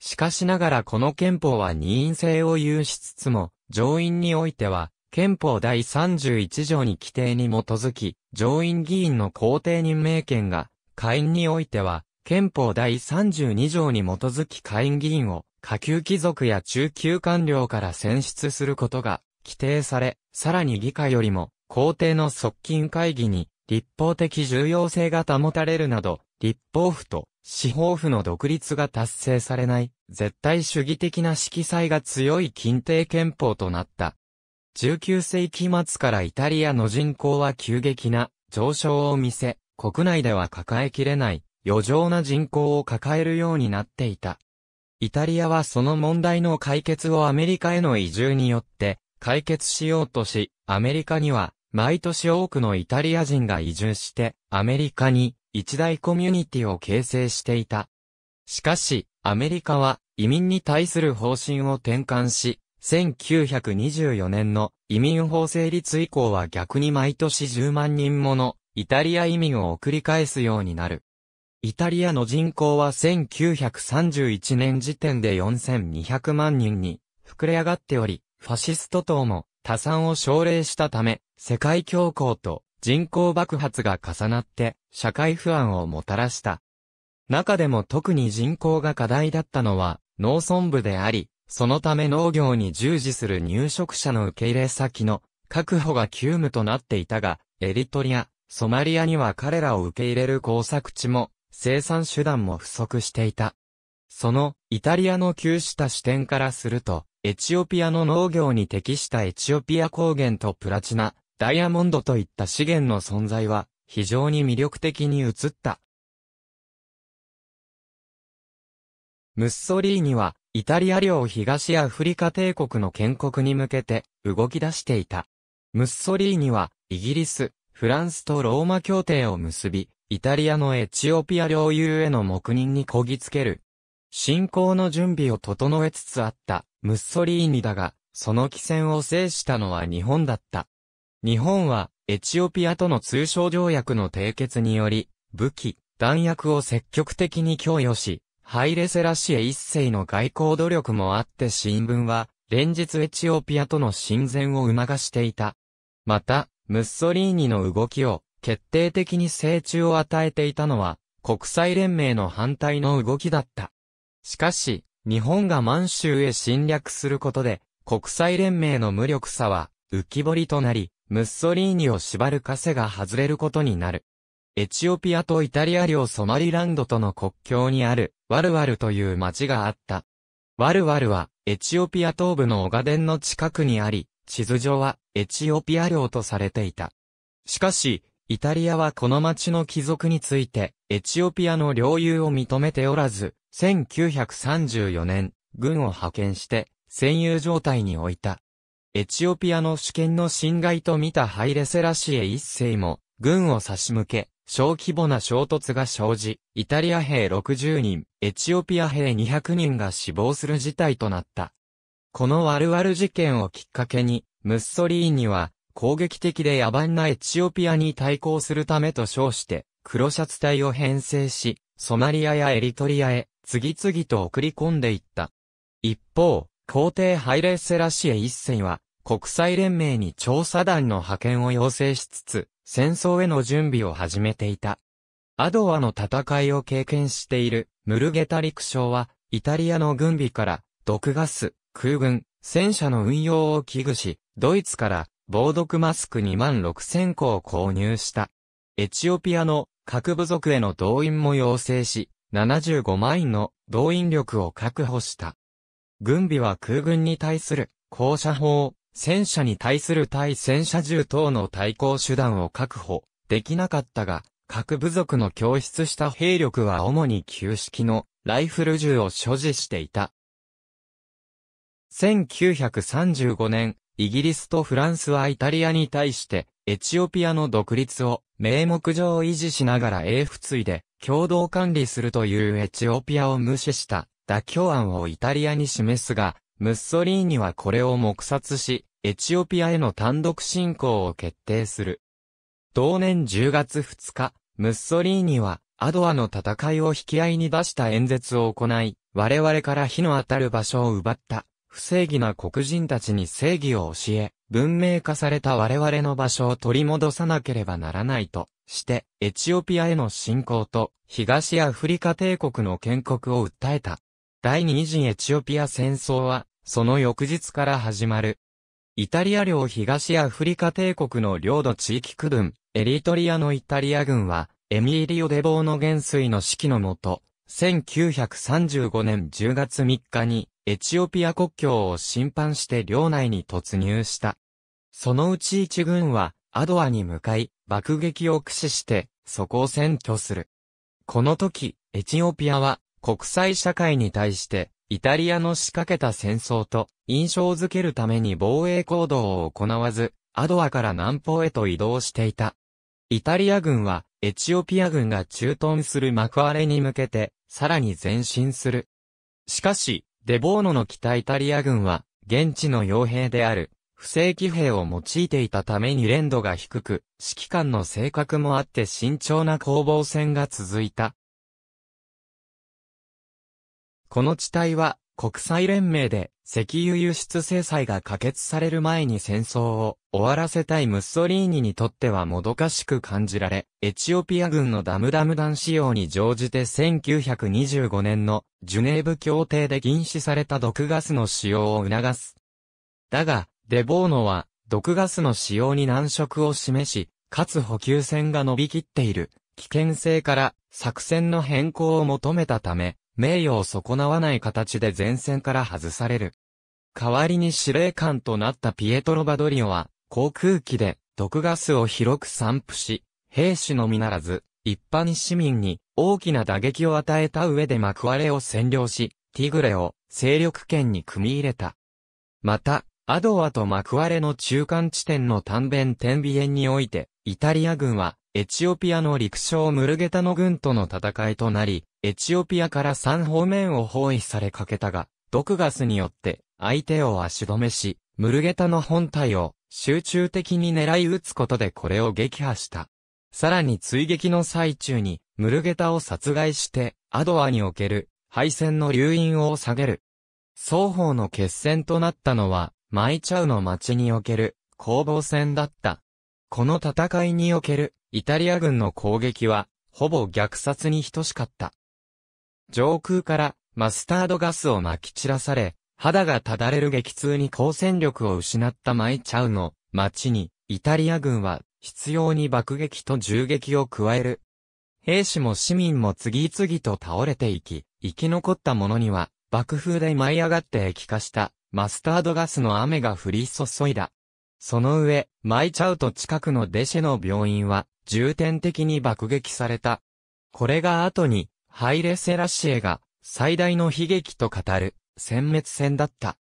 しかしながらこの憲法は任意制を有しつつも、上院においては、憲法第31条に規定に基づき、上院議員の皇帝任命権が、下院においては、憲法第32条に基づき下院議員を、下級貴族や中級官僚から選出することが規定され、さらに議会よりも、皇帝の側近会議に立法的重要性が保たれるなど、立法府と司法府の独立が達成されない、絶対主義的な色彩が強い近帝憲法となった。19世紀末からイタリアの人口は急激な上昇を見せ、国内では抱えきれない余剰な人口を抱えるようになっていた。イタリアはその問題の解決をアメリカへの移住によって解決しようとし、アメリカには毎年多くのイタリア人が移住して、アメリカに一大コミュニティを形成していた。しかし、アメリカは移民に対する方針を転換し、1924年の移民法成立以降は逆に毎年10万人ものイタリア移民を送り返すようになる。イタリアの人口は1931年時点で4200万人に膨れ上がっており、ファシスト党も多産を奨励したため、世界恐慌と人口爆発が重なって社会不安をもたらした。中でも特に人口が課題だったのは農村部であり、そのため農業に従事する入植者の受け入れ先の確保が急務となっていたが、エリトリア、ソマリアには彼らを受け入れる工作地も生産手段も不足していた。そのイタリアの旧した視点からすると、エチオピアの農業に適したエチオピア高原とプラチナ、ダイヤモンドといった資源の存在は非常に魅力的に映った。ムッソリーニはイタリア領東アフリカ帝国の建国に向けて動き出していた。ムッソリーニはイギリス、フランスとローマ協定を結び、イタリアのエチオピア領有への黙認にこぎつける進行の準備を整えつつあったムッソリーニだが、その機戦を制したのは日本だった。日本はエチオピアとの通商条約の締結により、武器、弾薬を積極的に供与し、ハイレセラシエ一世の外交努力もあって新聞は、連日エチオピアとの親善を促していた。また、ムッソリーニの動きを決定的に成中を与えていたのは、国際連盟の反対の動きだった。しかし、日本が満州へ侵略することで、国際連盟の無力さは浮き彫りとなり、ムッソリーニを縛る枷が外れることになる。エチオピアとイタリア領ソマリランドとの国境にある、ワルワルという町があった。ワルワルは、エチオピア東部のオガデンの近くにあり、地図上は、エチオピア領とされていた。しかし、イタリアはこの町の貴族について、エチオピアの領有を認めておらず、1934年、軍を派遣して、占有状態に置いた。エチオピアの主権の侵害と見たハイレセラシエ一世も、軍を差し向け、小規模な衝突が生じ、イタリア兵60人、エチオピア兵200人が死亡する事態となった。このワルワル事件をきっかけに、ムッソリーニは、攻撃的で野蛮なエチオピアに対抗するためと称して、黒シャツ隊を編成し、ソマリアやエリトリアへ、次々と送り込んでいった。一方、皇帝ハイレッセラシエ一世は、国際連盟に調査団の派遣を要請しつつ、戦争への準備を始めていた。アドワの戦いを経験しているムルゲタ陸将は、イタリアの軍備から、毒ガス、空軍、戦車の運用を危惧し、ドイツから、防毒マスク2万6千個を購入した。エチオピアの各部族への動員も要請し、75万員の動員力を確保した。軍備は空軍に対する高射砲、戦車に対する対戦車銃等の対抗手段を確保できなかったが、各部族の供出した兵力は主に旧式のライフル銃を所持していた。1935年、イギリスとフランスはイタリアに対して、エチオピアの独立を名目上維持しながら英仏いで共同管理するというエチオピアを無視した妥協案をイタリアに示すが、ムッソリーニはこれを黙殺し、エチオピアへの単独侵攻を決定する。同年10月2日、ムッソリーニは、アドアの戦いを引き合いに出した演説を行い、我々から火の当たる場所を奪った。不正義な黒人たちに正義を教え、文明化された我々の場所を取り戻さなければならないとして、エチオピアへの侵攻と、東アフリカ帝国の建国を訴えた。第二次エチオピア戦争は、その翌日から始まる。イタリア領東アフリカ帝国の領土地域区分、エリトリアのイタリア軍は、エミーリオ・デボーの元帥の指揮のもと、1935年10月3日に、エチオピア国境を侵犯して領内に突入した。そのうち一軍は、アドアに向かい、爆撃を駆使して、そこを占拠する。この時、エチオピアは、国際社会に対して、イタリアの仕掛けた戦争と、印象づけるために防衛行動を行わず、アドアから南方へと移動していた。イタリア軍は、エチオピア軍が駐屯する幕割れに向けて、さらに前進する。しかし、デボーノの北イタリア軍は、現地の傭兵である、不正規兵を用いていたために連度が低く、指揮官の性格もあって慎重な攻防戦が続いた。この地帯は、国際連盟で石油輸出制裁が可決される前に戦争を終わらせたいムッソリーニにとってはもどかしく感じられ、エチオピア軍のダムダム弾使用に乗じて1925年のジュネーブ協定で禁止された毒ガスの使用を促す。だが、デボーノは毒ガスの使用に難色を示し、かつ補給線が伸びきっている危険性から作戦の変更を求めたため、名誉を損なわない形で前線から外される。代わりに司令官となったピエトロ・バドリオは、航空機で毒ガスを広く散布し、兵士のみならず、一般市民に大きな打撃を与えた上で幕割れを占領し、ティグレを勢力圏に組み入れた。また、アドワと幕割れの中間地点の短弁天ビエンにおいて、イタリア軍はエチオピアの陸将ムルゲタの軍との戦いとなり、エチオピアから3方面を包囲されかけたが、毒ガスによって相手を足止めし、ムルゲタの本体を集中的に狙い撃つことでこれを撃破した。さらに追撃の最中に、ムルゲタを殺害して、アドアにおける敗戦の留因を下げる。双方の決戦となったのは、マイチャウの町における攻防戦だった。この戦いにおけるイタリア軍の攻撃は、ほぼ虐殺に等しかった。上空からマスタードガスを撒き散らされ、肌がただれる激痛に抗戦力を失ったマイチャウの町に、イタリア軍は必要に爆撃と銃撃を加える。兵士も市民も次々と倒れていき、生き残った者には爆風で舞い上がって液化したマスタードガスの雨が降り注いだ。その上、マイチャウと近くのデシェの病院は重点的に爆撃された。これが後に、ハイレ・セラシエが、最大の悲劇と語る、殲滅戦だった。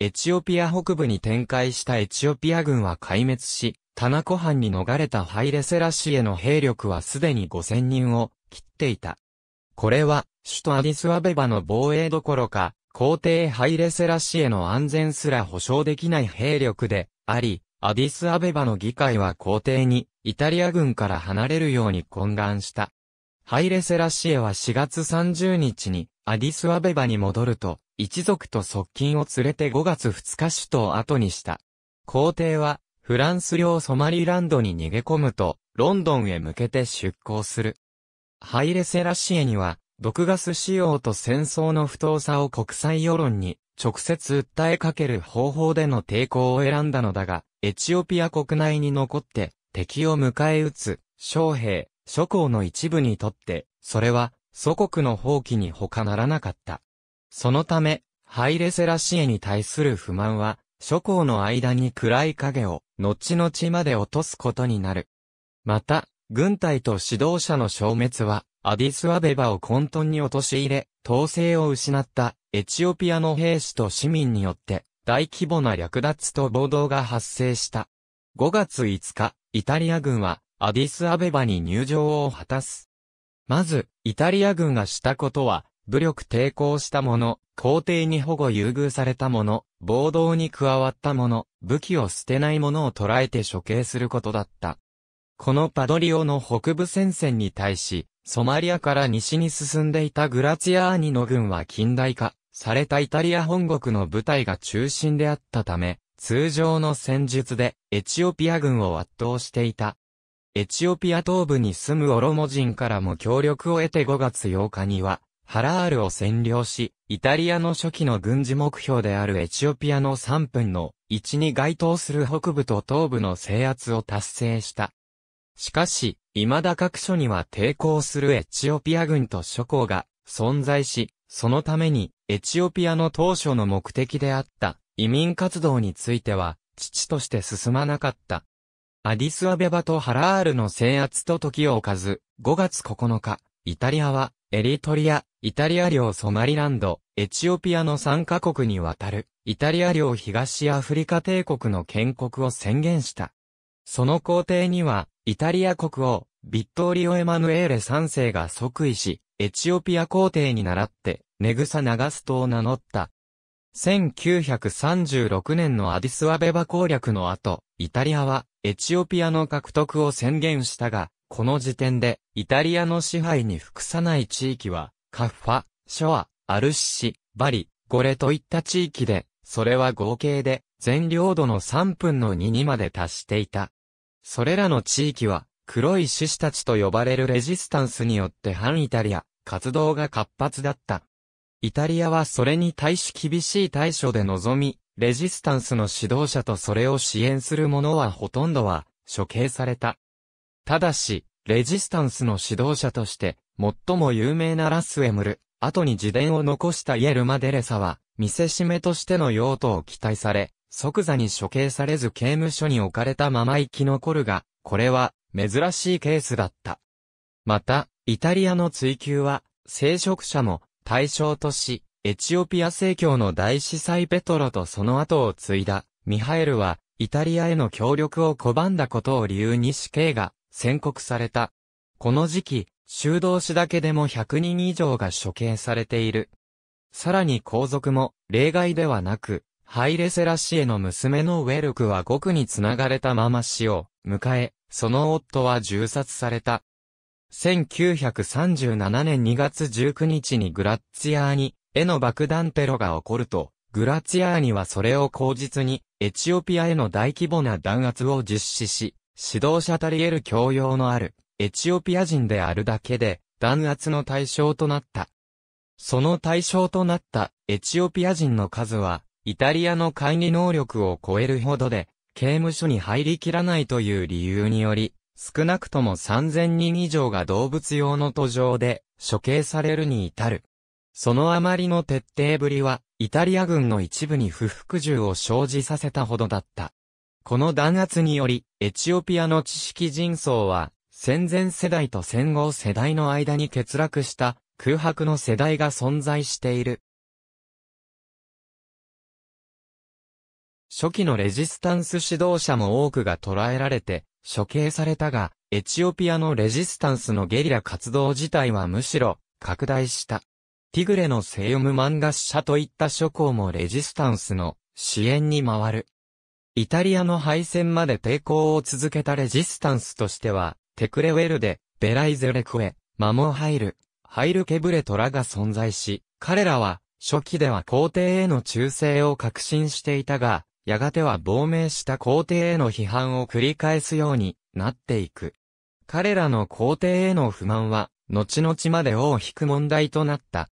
エチオピア北部に展開したエチオピア軍は壊滅し、タナコ藩に逃れたハイレ・セラシエの兵力はすでに5000人を切っていた。これは、首都アディスアベバの防衛どころか、皇帝ハイレ・セラシエの安全すら保障できない兵力であり、アディスアベバの議会は皇帝にイタリア軍から離れるように懇願した。ハイレセラシエは4月30日にアディスアベバに戻ると、一族と側近を連れて5月2日首都を後にした。皇帝は、フランス領ソマリランドに逃げ込むと、ロンドンへ向けて出港する。ハイレセラシエには、毒ガス使用と戦争の不当さを国際世論に直接訴えかける方法での抵抗を選んだのだが、エチオピア国内に残って敵を迎え撃つ、将兵、諸侯の一部にとって、それは、祖国の放棄に他ならなかった。そのため、ハイレセラシエに対する不満は、諸侯の間に暗い影を、後々まで落とすことになる。また、軍隊と指導者の消滅は、アディスアベバを混沌に陥れ、統制を失ったエチオピアの兵士と市民によって、大規模な略奪と暴動が発生した。5月5日、イタリア軍はアディスアベバに入場を果たす。まず、イタリア軍がしたことは、武力抵抗した者、皇帝に保護優遇された者、暴動に加わった者、武器を捨てない者を捕らえて処刑することだった。このパドリオの北部戦線に対し、ソマリアから西に進んでいたグラツィアーニの軍は近代化されたイタリア本国の部隊が中心であったため、通常の戦術でエチオピア軍を圧倒していた。エチオピア東部に住むオロモ人からも協力を得て5月8日には、ハラールを占領し、イタリアの初期の軍事目標であるエチオピアの3分の1に該当する北部と東部の制圧を達成した。しかし、未だ各所には抵抗するエチオピア軍と諸侯が存在し、そのためにエチオピアの当初の目的であった移民活動については、父として進まなかった。アディスアベバとハラールの制圧と時を置かず、5月9日、イタリアは、エリトリア、イタリア領ソマリランド、エチオピアの3カ国にわたる、イタリア領東アフリカ帝国の建国を宣言した。その皇帝には、イタリア国王、ビットーリオ・エマヌエーレ3世が即位し、エチオピア皇帝に倣って、ネグサ・ナガストを名乗った。1936年のアディスアベバ攻略の後、イタリアはエチオピアの獲得を宣言したが、この時点でイタリアの支配に服さない地域は、カッファ、ショア、アルシシ、バリ、ゴレといった地域で、それは合計で全領土の3分の2にまで達していた。それらの地域は、黒い獅子たちと呼ばれるレジスタンスによって反イタリア、活動が活発だった。イタリアはそれに対し厳しい対処で臨み、レジスタンスの指導者とそれを支援する者はほとんどは処刑された。ただし、レジスタンスの指導者として、最も有名なラスエムル、後に自伝を残したイエルマデレサは、見せしめとしての用途を期待され、即座に処刑されず刑務所に置かれたまま生き残るが、これは、珍しいケースだった。また、イタリアの追求は、聖職者も、対象とし、エチオピア正教の大司祭ペトロとその後を継いだ、ミハエルは、イタリアへの協力を拒んだことを理由に死刑が宣告された。この時期、修道士だけでも100人以上が処刑されている。さらに皇族も例外ではなく、ハイレセラシエの娘のウェルクは獄につながれたまま死を迎え、その夫は銃殺された。1937年2月19日にグラッツィアーニへの爆弾テロが起こると、グラッツィアーニはそれを口実に、エチオピアへの大規模な弾圧を実施し、指導者たり得る教養のある、エチオピア人であるだけで、弾圧の対象となった。その対象となったエチオピア人の数は、イタリアの管理能力を超えるほどで、刑務所に入りきらないという理由により、少なくとも3000人以上が動物用の途上で処刑されるに至る。そのあまりの徹底ぶりは、イタリア軍の一部に不服従を生じさせたほどだった。この弾圧により、エチオピアの知識人層は、戦前世代と戦後世代の間に欠落した空白の世代が存在している。初期のレジスタンス指導者も多くが捕らえられて、処刑されたが、エチオピアのレジスタンスのゲリラ活動自体はむしろ拡大した。ティグレのセイヨム漫画社といった諸校もレジスタンスの支援に回る。イタリアの敗戦まで抵抗を続けたレジスタンスとしては、テクレウェルデ、ベライゼレクエ、マモハイル、ハイルケブレトラが存在し、彼らは初期では皇帝への忠誠を確信していたが、やがては亡命した皇帝への批判を繰り返すようになっていく。彼らの皇帝への不満は、後々まで尾を引く問題となった。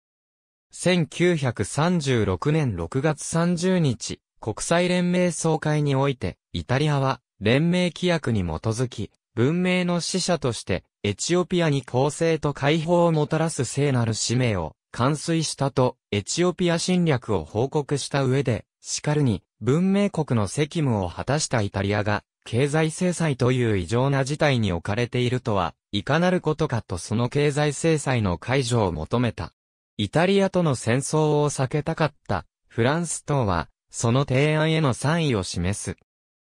1936年6月30日、国際連盟総会において、イタリアは、連盟規約に基づき、文明の使者として、エチオピアに公正と解放をもたらす聖なる使命を、完遂したと、エチオピア侵略を報告した上で、しかるに、文明国の責務を果たしたイタリアが、経済制裁という異常な事態に置かれているとは、いかなることかとその経済制裁の解除を求めた。イタリアとの戦争を避けたかった、フランス等は、その提案への賛意を示す。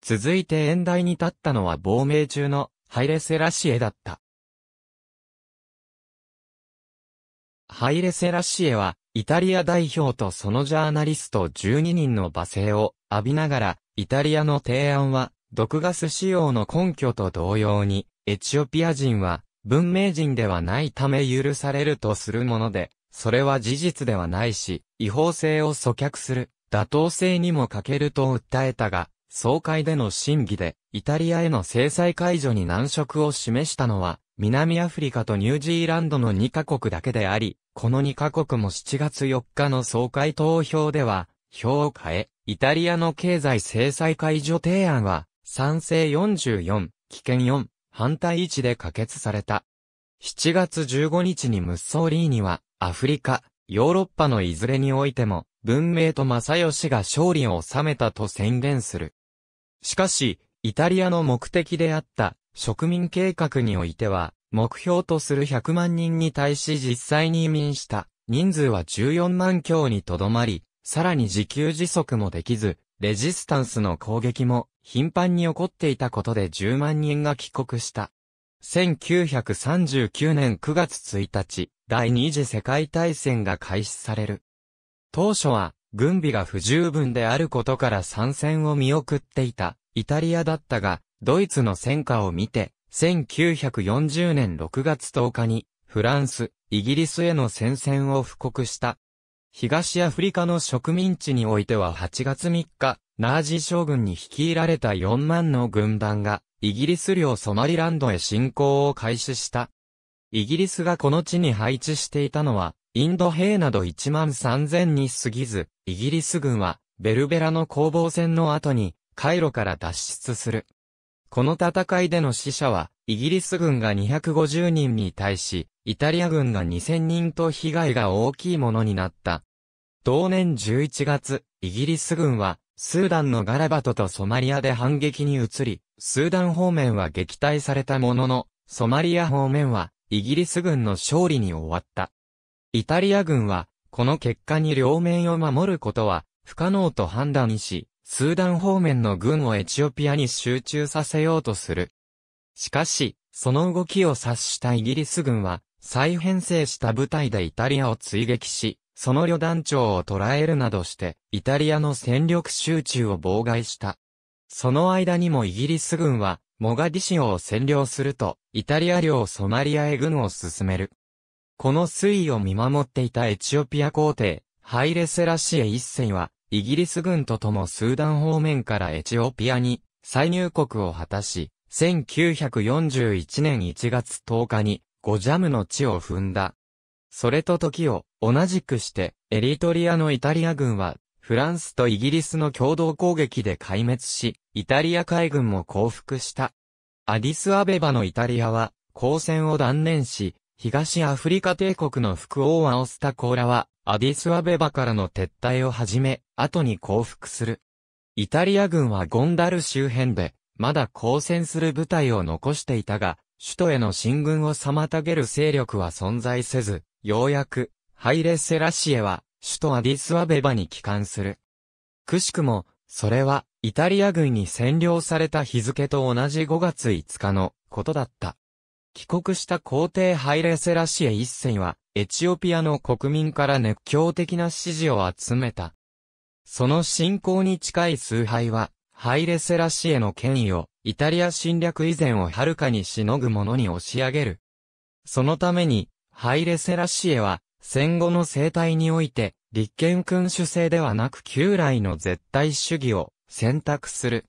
続いて演題に立ったのは亡命中のハイレセラシエだった。ハイレセラシエは、イタリア代表とそのジャーナリスト12人の罵声を、浴びながら、イタリアの提案は、毒ガス使用の根拠と同様に、エチオピア人は、文明人ではないため許されるとするもので、それは事実ではないし、違法性を阻却する、妥当性にも欠けると訴えたが、総会での審議で、イタリアへの制裁解除に難色を示したのは、南アフリカとニュージーランドの2カ国だけであり、この2カ国も7月4日の総会投票では、票を変え、イタリアの経済制裁解除提案は、賛成44、危険4、反対1で可決された。7月15日にムッソーリーニは、アフリカ、ヨーロッパのいずれにおいても、文明と正義が勝利を収めたと宣言する。しかし、イタリアの目的であった植民計画においては、目標とする100万人に対し実際に移民した人数は14万強にとどまり、さらに自給自足もできず、レジスタンスの攻撃も頻繁に起こっていたことで10万人が帰国した。1939年9月1日、第二次世界大戦が開始される。当初は、軍備が不十分であることから参戦を見送っていた、イタリアだったが、ドイツの戦果を見て、1940年6月10日に、フランス、イギリスへの戦線を布告した。東アフリカの植民地においては8月3日、ナージー将軍に率いられた4万の軍団が、イギリス領ソマリランドへ侵攻を開始した。イギリスがこの地に配置していたのは、インド兵など1万3000に過ぎず、イギリス軍は、ベルベラの攻防戦の後に、カイロから脱出する。この戦いでの死者は、イギリス軍が250人に対し、イタリア軍が2000人と被害が大きいものになった。同年11月、イギリス軍は、スーダンのガラバトとソマリアで反撃に移り、スーダン方面は撃退されたものの、ソマリア方面は、イギリス軍の勝利に終わった。イタリア軍は、この結果に両面を守ることは、不可能と判断し、スーダン方面の軍をエチオピアに集中させようとする。しかし、その動きを察したイギリス軍は、再編成した部隊でイタリアを追撃し、その旅団長を捕らえるなどして、イタリアの戦力集中を妨害した。その間にもイギリス軍は、モガディシオを占領すると、イタリア領ソマリアへ軍を進める。この推移を見守っていたエチオピア皇帝、ハイレセラシエ一世は、イギリス軍とともスーダン方面からエチオピアに再入国を果たし、1941年1月10日にゴジャムの地を踏んだ。それと時を同じくして、エリトリアのイタリア軍は、フランスとイギリスの共同攻撃で壊滅し、イタリア海軍も降伏した。アディスアベバのイタリアは、交戦を断念し、東アフリカ帝国の副王アオスタコーラは、アディスアベバからの撤退をはじめ、後に降伏する。イタリア軍はゴンダル周辺で、まだ交戦する部隊を残していたが、首都への進軍を妨げる勢力は存在せず、ようやく、ハイレ・セラシエは、首都アディスアベバに帰還する。くしくも、それは、イタリア軍に占領された日付と同じ5月5日のことだった。帰国した皇帝ハイレ・セラシエ一世は、エチオピアの国民から熱狂的な支持を集めた。その信仰に近い崇拝は、ハイレセラシエの権威を、イタリア侵略以前をはるかにしのぐものに押し上げる。そのために、ハイレセラシエは、戦後の生態において、立憲君主制ではなく旧来の絶対主義を選択する。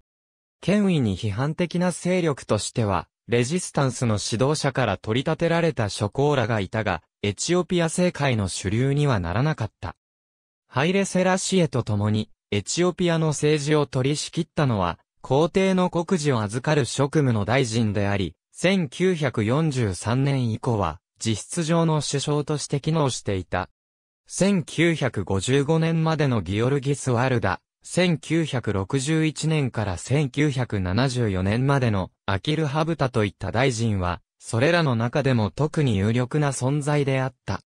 権威に批判的な勢力としては、レジスタンスの指導者から取り立てられた諸侯らがいたが、エチオピア政界の主流にはならなかった。ハイレセラシエと共に、エチオピアの政治を取り仕切ったのは、皇帝の国事を預かる職務の大臣であり、1943年以降は、実質上の首相として機能していた。1955年までのギオルギス・ワルダ、1961年から1974年までのアキル・ハブタといった大臣は、それらの中でも特に有力な存在であった。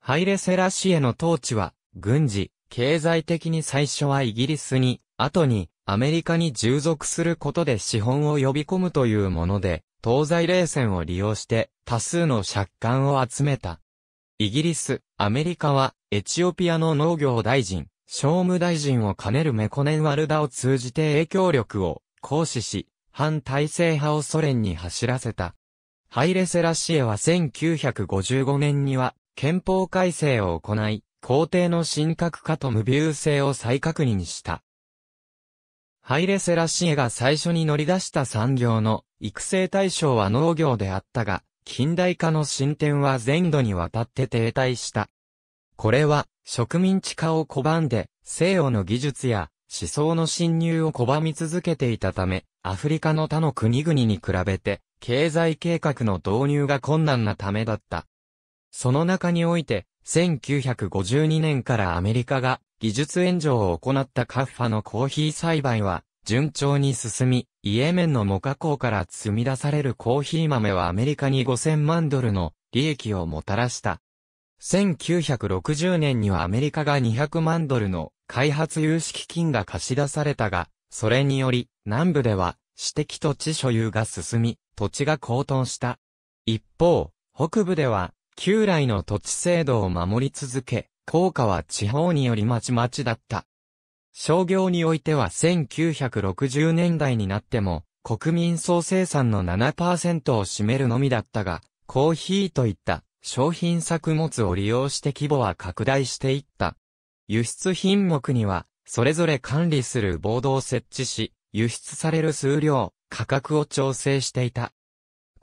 ハイレセラシエの統治は、軍事、経済的に最初はイギリスに、後にアメリカに従属することで資本を呼び込むというもので、東西冷戦を利用して多数の借款を集めた。イギリス、アメリカはエチオピアの農業大臣、商務大臣を兼ねるメコネンワルダを通じて影響力を行使し、反体制派をソ連に走らせた。ハイレセラシエは1955年には憲法改正を行い、皇帝の神格化と無謬性を再確認した。ハイレセラシエが最初に乗り出した産業の育成対象は農業であったが、近代化の進展は全土にわたって停滞した。これは植民地化を拒んで西洋の技術や思想の侵入を拒み続けていたため、アフリカの他の国々に比べて経済計画の導入が困難なためだった。その中において1952年からアメリカが技術援助を行ったカッファのコーヒー栽培は順調に進み、イエメンのモカ港から積み出されるコーヒー豆はアメリカに5000万ドルの利益をもたらした。1960年にはアメリカが200万ドルの開発融資基金が貸し出されたが、それにより南部では私的土地所有が進み、土地が高騰した。一方、北部では旧来の土地制度を守り続け、効果は地方によりまちまちだった。商業においては1960年代になっても、国民総生産の7%を占めるのみだったが、コーヒーといった商品作物を利用して規模は拡大していった。輸出品目には、それぞれ管理するボードを設置し、輸出される数量、価格を調整していた。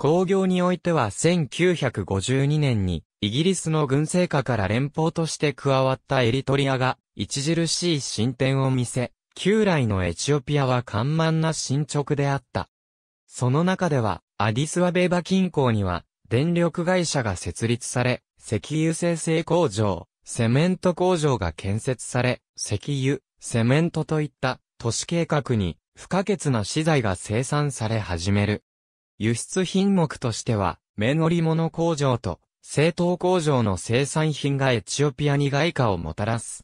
工業においては1952年にイギリスの軍政下から連邦として加わったエリトリアが著しい進展を見せ、旧来のエチオピアは緩慢な進捗であった。その中ではアディスワベーバ近郊には電力会社が設立され、石油生成工場、セメント工場が建設され、石油、セメントといった都市計画に不可欠な資材が生産され始める。輸出品目としては、綿織物工場と、製糖工場の生産品がエチオピアに外貨をもたらす。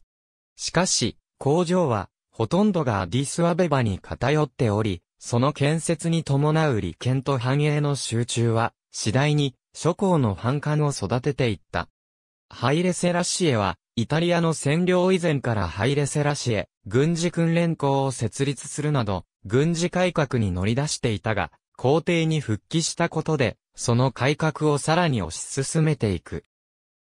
しかし、工場は、ほとんどがアディスアベバに偏っており、その建設に伴う利権と繁栄の集中は、次第に、諸侯の反感を育てていった。ハイレセラシエは、イタリアの占領以前からハイレセラシエ、軍事訓練校を設立するなど、軍事改革に乗り出していたが、皇帝に復帰したことで、その改革をさらに推し進めていく。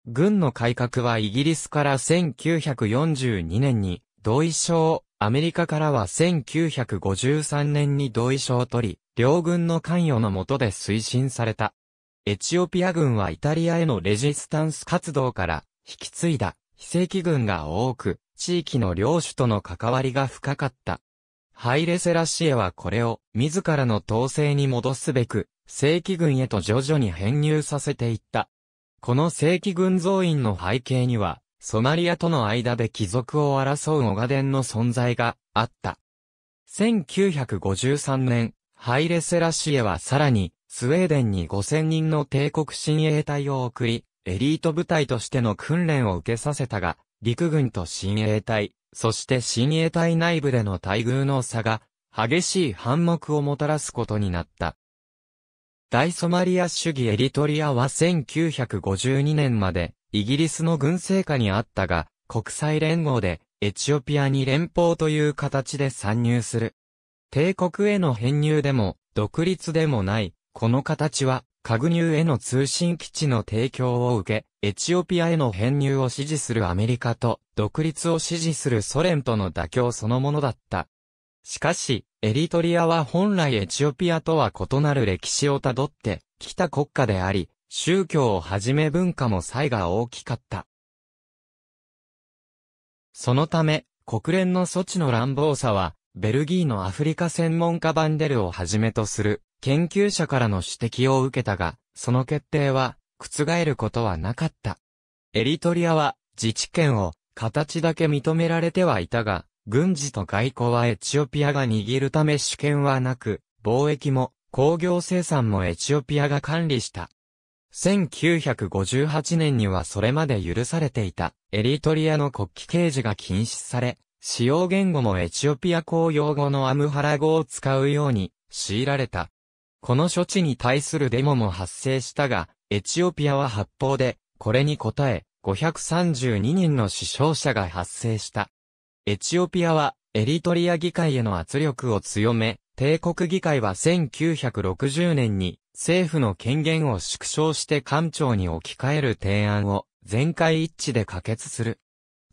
軍の改革はイギリスから1942年に同意書を、アメリカからは1953年に同意書を取り、両軍の関与の下で推進された。エチオピア軍はイタリアへのレジスタンス活動から引き継いだ非正規軍が多く、地域の領主との関わりが深かった。ハイレセラシエはこれを自らの統制に戻すべく、正規軍へと徐々に編入させていった。この正規軍増員の背景には、ソマリアとの間で貴族を争うオガデンの存在があった。1953年、ハイレセラシエはさらに、スウェーデンに5000人の帝国親衛隊を送り、エリート部隊としての訓練を受けさせたが、陸軍と親衛隊、そして親衛隊内部での待遇の差が、激しい反目をもたらすことになった。大ソマリア主義エリトリアは1952年まで、イギリスの軍政下にあったが、国際連合で、エチオピアに連邦という形で参入する。帝国への編入でも、独立でもない、この形は、カグニューへの通信基地の提供を受け、エチオピアへの編入を支持するアメリカと、独立を支持するソ連との妥協そのものだった。しかし、エリトリアは本来エチオピアとは異なる歴史をたどってきた国家であり、宗教をはじめ文化も差異が大きかった。そのため、国連の措置の乱暴さは、ベルギーのアフリカ専門家バンデルをはじめとする研究者からの指摘を受けたが、その決定は覆ることはなかった。エリトリアは自治権を形だけ認められてはいたが、軍事と外交はエチオピアが握るため主権はなく、貿易も工業生産もエチオピアが管理した。1958年にはそれまで許されていたエリトリアの国旗掲示が禁止され、使用言語もエチオピア公用語のアムハラ語を使うように強いられた。この処置に対するデモも発生したが、エチオピアは発砲で、これに応え、532人の死傷者が発生した。エチオピアはエリトリア議会への圧力を強め、帝国議会は1960年に政府の権限を縮小して官庁に置き換える提案を全会一致で可決する。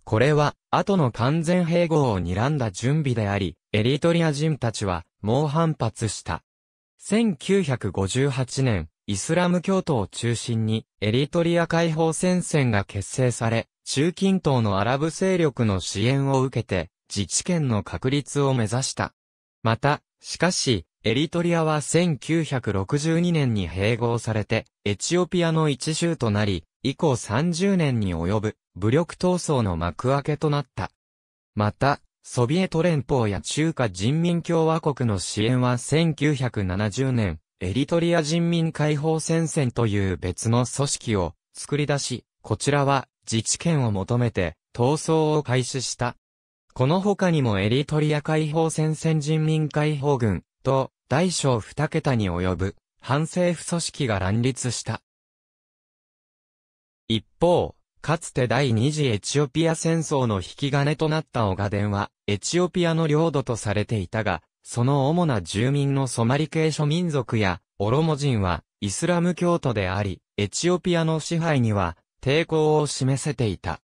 これは後の完全併合を睨んだ準備であり、エリトリア人たちは猛反発した。1958年、イスラム教徒を中心にエリトリア解放戦線が結成され、中近東のアラブ勢力の支援を受けて、自治権の確立を目指した。また、しかし、エリトリアは1962年に併合されて、エチオピアの一州となり、以降30年に及ぶ武力闘争の幕開けとなった。また、ソビエト連邦や中華人民共和国の支援は1970年、エリトリア人民解放戦線という別の組織を作り出し、こちらは自治権を求めて闘争を開始した。この他にもエリトリア解放戦線人民解放軍と大小二桁に及ぶ反政府組織が乱立した。一方、かつて第二次エチオピア戦争の引き金となったオガデンは、エチオピアの領土とされていたが、その主な住民のソマリ系諸民族や、オロモ人は、イスラム教徒であり、エチオピアの支配には、抵抗を示せていた。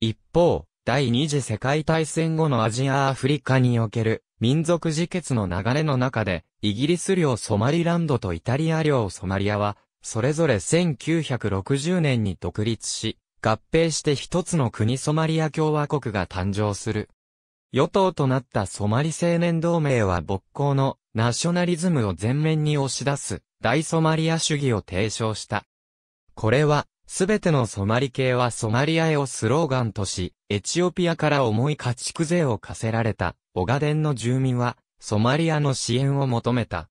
一方、第二次世界大戦後のアジア・アフリカにおける民族自決の流れの中で、イギリス領ソマリランドとイタリア領ソマリアは、それぞれ1960年に独立し、合併して一つの国ソマリア共和国が誕生する。与党となったソマリ青年同盟は勃興のナショナリズムを前面に押し出す大ソマリア主義を提唱した。これは、すべてのソマリ系はソマリアへをスローガンとし、エチオピアから重い家畜税を課せられた、オガデンの住民は、ソマリアの支援を求めた。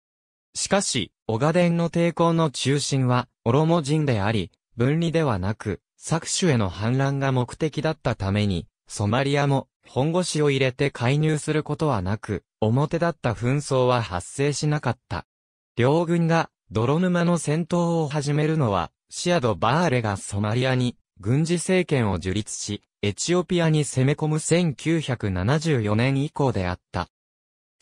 しかし、オガデンの抵抗の中心は、オロモ人であり、分離ではなく、搾取への反乱が目的だったために、ソマリアも本腰を入れて介入することはなく、表立った紛争は発生しなかった。両軍が泥沼の戦闘を始めるのは、シアド・バーレがソマリアに軍事政権を樹立し、エチオピアに攻め込む1974年以降であった。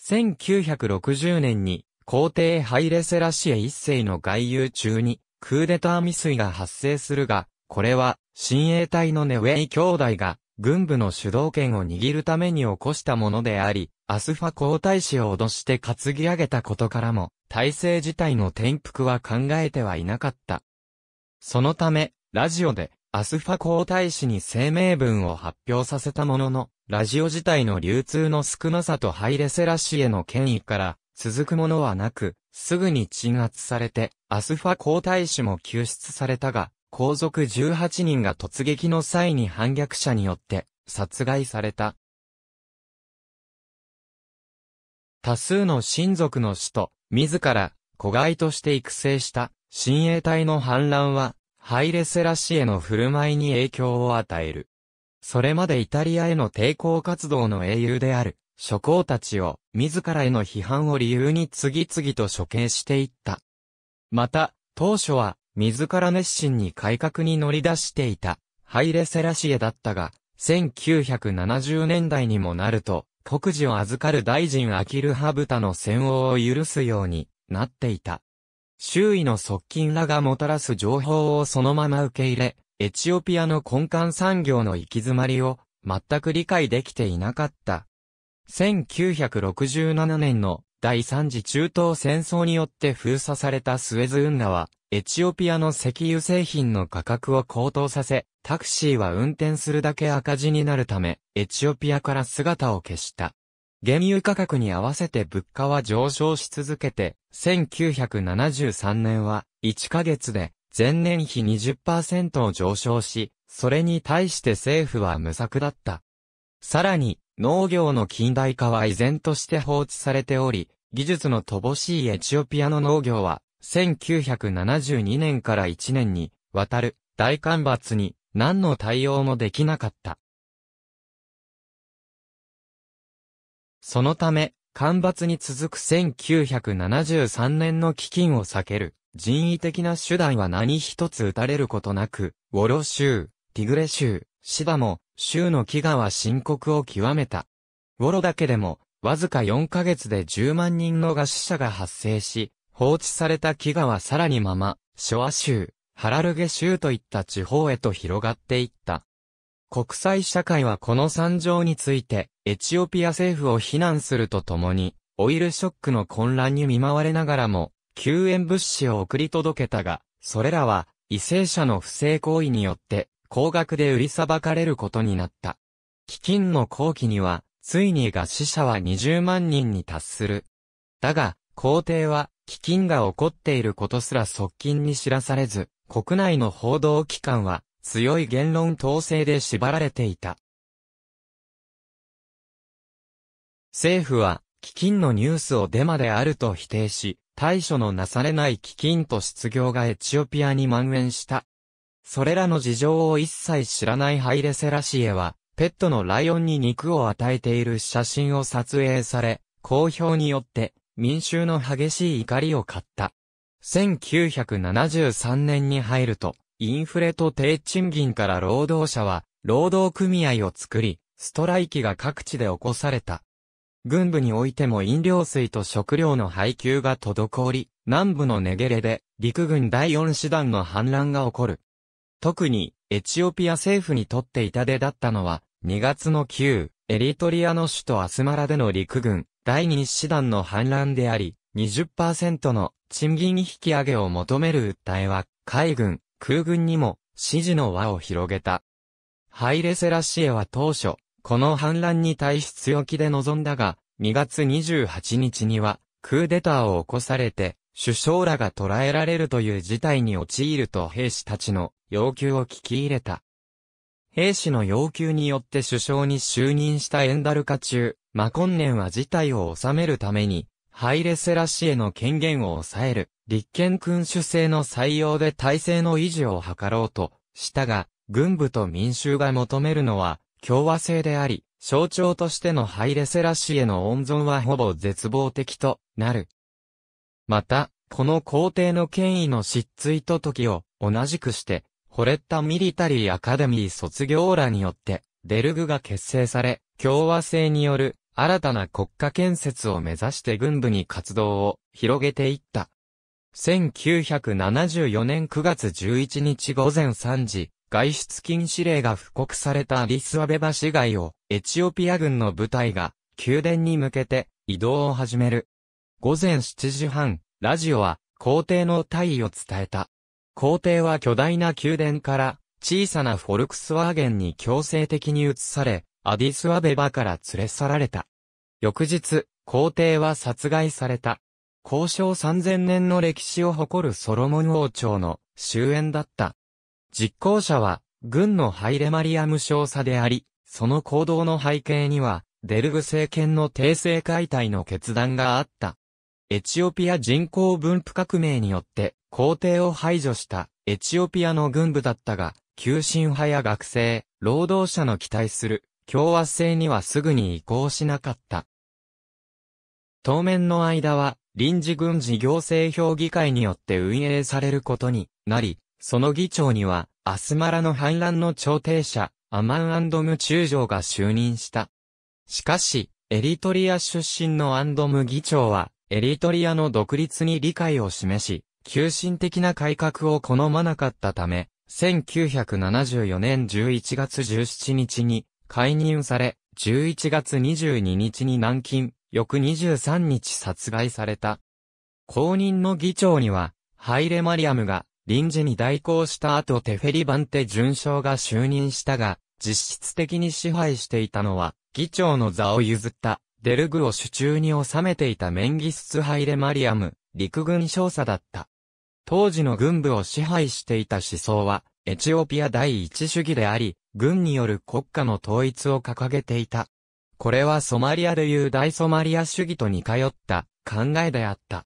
1960年に皇帝ハイレセラシエ一世の外遊中にクーデター未遂が発生するが、これは親衛隊のネウェイ兄弟が軍部の主導権を握るために起こしたものであり、アスファ皇太子を脅して担ぎ上げたことからも、体制自体の転覆は考えてはいなかった。そのため、ラジオで、アスファ皇太子に声明文を発表させたものの、ラジオ自体の流通の少なさとハイレセラシへの権威から、続くものはなく、すぐに鎮圧されて、アスファ皇太子も救出されたが、皇族18人が突撃の際に反逆者によって殺害された。多数の親族の死と、自ら、子飼いとして育成した、親衛隊の反乱は、ハイレセラシエの振る舞いに影響を与える。それまでイタリアへの抵抗活動の英雄である、諸侯たちを、自らへの批判を理由に次々と処刑していった。また、当初は、自ら熱心に改革に乗り出していた、ハイレ・セラシエだったが、1970年代にもなると、国事を預かる大臣アキル・ハブタの戦王を許すようになっていた。周囲の側近らがもたらす情報をそのまま受け入れ、エチオピアの根幹産業の行き詰まりを全く理解できていなかった。1967年の第三次中東戦争によって封鎖されたスエズ運河は、エチオピアの石油製品の価格を高騰させ、タクシーは運転するだけ赤字になるため、エチオピアから姿を消した。原油価格に合わせて物価は上昇し続けて、1973年は1ヶ月で前年比20%を上昇し、それに対して政府は無策だった。さらに、農業の近代化は依然として放置されており、技術の乏しいエチオピアの農業は、1972年から1年に、わたる、大干ばつに、何の対応もできなかった。そのため、干ばつに続く1973年の飢饉を避ける、人為的な手段は何一つ打たれることなく、ウォロ州、ティグレ州、シダも、州の飢餓は深刻を極めた。ウォロだけでも、わずか4ヶ月で10万人の餓死者が発生し、放置された飢餓はさらにまま、ショア州、ハラルゲ州といった地方へと広がっていった。国際社会はこの惨状について、エチオピア政府を非難するとともに、オイルショックの混乱に見舞われながらも、救援物資を送り届けたが、それらは、異性者の不正行為によって、高額で売りさばかれることになった。基金の後期には、ついに餓死者は20万人に達する。だが、皇帝は、基金が起こっていることすら側近に知らされず、国内の報道機関は、強い言論統制で縛られていた。政府は、基金のニュースをデマであると否定し、対処のなされない基金と失業がエチオピアに蔓延した。それらの事情を一切知らないハイレセラシエは、ペットのライオンに肉を与えている写真を撮影され、公表によって民衆の激しい怒りを買った。1973年に入ると、インフレと低賃金から労働者は、労働組合を作り、ストライキが各地で起こされた。軍部においても飲料水と食料の配給が滞り、南部のネゲレで陸軍第4師団の反乱が起こる。特にエチオピア政府にとって痛手だったのは、2月の旧、エリトリアの首都アスマラでの陸軍、第2師団の反乱であり、20%の賃金引き上げを求める訴えは、海軍、空軍にも支持の輪を広げた。ハイレセラシエは当初、この反乱に対し強気で臨んだが、2月28日には、クーデターを起こされて、首相らが捕らえられるという事態に陥ると兵士たちの要求を聞き入れた。兵士の要求によって首相に就任したエンダルカ中、マコンネンは事態を収めるために、ハイレセラシエの権限を抑える、立憲君主制の採用で体制の維持を図ろうとしたが、軍部と民衆が求めるのは共和制であり、象徴としてのハイレセラシエの温存はほぼ絶望的となる。また、この皇帝の権威の失墜と時を同じくして、ホレッタ・ミリタリー・アカデミー卒業らによって、デルグが結成され、共和制による新たな国家建設を目指して軍部に活動を広げていった。1974年9月11日午前3時、外出禁止令が布告されたアディスアベバ市街をエチオピア軍の部隊が宮殿に向けて移動を始める。午前7時半、ラジオは皇帝の退位を伝えた。皇帝は巨大な宮殿から小さなフォルクスワーゲンに強制的に移され、アディスアベバから連れ去られた。翌日、皇帝は殺害された。交渉3000年の歴史を誇るソロモン王朝の終焉だった。実行者は、軍のハイレマリアム少佐であり、その行動の背景には、デルグ政権の帝政解体の決断があった。エチオピア人口分布革命によって、皇帝を排除したエチオピアの軍部だったが、急進派や学生、労働者の期待する共和制にはすぐに移行しなかった。当面の間は、臨時軍事行政評議会によって運営されることになり、その議長には、アスマラの反乱の調停者、アマンム中将が就任した。しかし、エリトリア出身のアンドム議長は、エリトリアの独立に理解を示し、急進的な改革を好まなかったため、1974年11月17日に解任され、11月22日に軟禁、翌23日殺害された。公認の議長には、ハイレ・マリアムが臨時に代行した後テフェリバンテ准将が就任したが、実質的に支配していたのは、議長の座を譲ったデルグを手中に収めていたメンギスツハイレマリアム、陸軍少佐だった。当時の軍部を支配していた思想は、エチオピア第一主義であり、軍による国家の統一を掲げていた。これはソマリアでいう大ソマリア主義と似通った考えであった。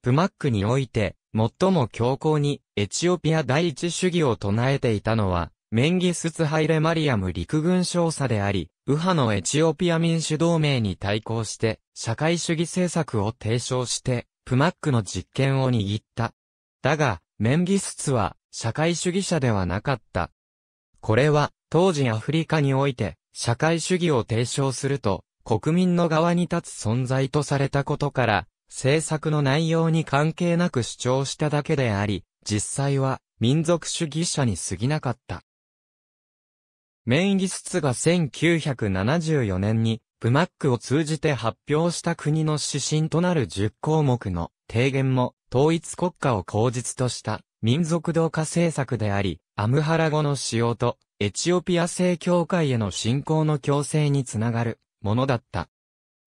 プマックにおいて、最も強硬にエチオピア第一主義を唱えていたのは、メンギスツハイレマリアム陸軍少佐であり、右派のエチオピア民主同盟に対抗して、社会主義政策を提唱して、プマックの実権を握った。だが、メンギスツは、社会主義者ではなかった。これは、当時アフリカにおいて、社会主義を提唱すると、国民の側に立つ存在とされたことから、政策の内容に関係なく主張しただけであり、実際は民族主義者に過ぎなかった。メイン技術が1974年に、ブマックを通じて発表した国の指針となる10項目の提言も、統一国家を口実とした民族同化政策であり、アムハラ語の使用と、エチオピア正教会への信仰の強制につながるものだった。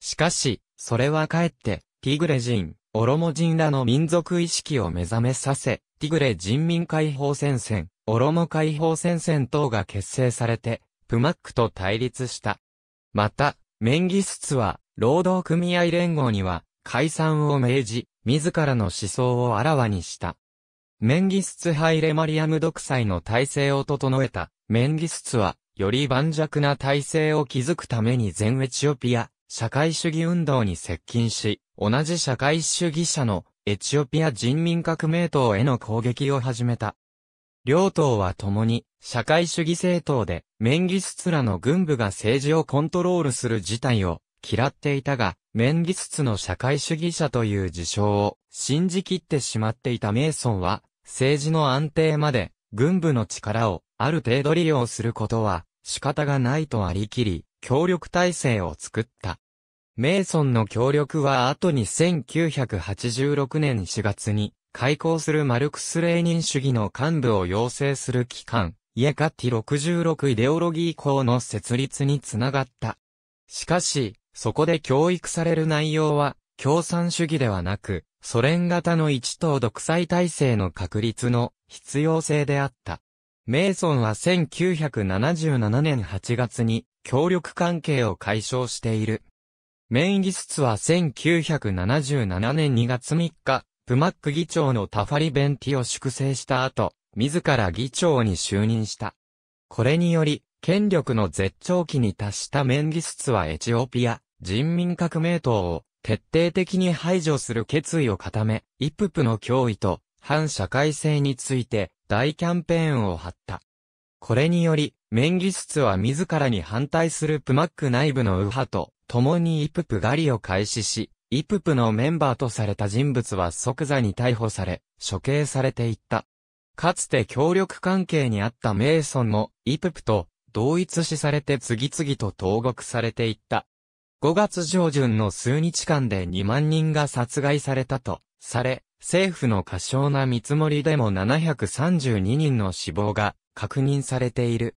しかし、それはかえって、ティグレ人、オロモ人らの民族意識を目覚めさせ、ティグレ人民解放戦線、オロモ解放戦線等が結成されて、プマックと対立した。また、メンギスツは、労働組合連合には、解散を命じ、自らの思想をあらわにした。メンギスツハイレマリアム独裁の体制を整えた、メンギスツは、より盤石な体制を築くために全エチオピア、社会主義運動に接近し、同じ社会主義者のエチオピア人民革命党への攻撃を始めた。両党は共に、社会主義政党で、メンギスツラの軍部が政治をコントロールする事態を嫌っていたが、メンギスツの社会主義者という事象を信じきってしまっていたメイソンは、政治の安定まで、軍部の力をある程度利用することは仕方がないとありきり、協力体制を作った。メイソンの協力は後に1986年4月に開校するマルクス・レーニン主義の幹部を養成する機関、イエカティ66イデオロギー校の設立につながった。しかし、そこで教育される内容は、共産主義ではなく、ソ連型の一党独裁体制の確立の必要性であった。メイソンは1977年8月に協力関係を解消している。メインギスツは1977年2月3日、プマック議長のタファリ・ベンティを粛清した後、自ら議長に就任した。これにより、権力の絶頂期に達したメンギスツはエチオピア、人民革命党を徹底的に排除する決意を固め、イププの脅威と反社会性について大キャンペーンを張った。これにより、メンギスツは自らに反対するプマック内部の右派と共にイププ狩りを開始し、イププのメンバーとされた人物は即座に逮捕され、処刑されていった。かつて協力関係にあったメイソンも、イププと同一視されて次々と投獄されていった。5月上旬の数日間で2万人が殺害されたと、され、政府の過小な見積もりでも732人の死亡が確認されている。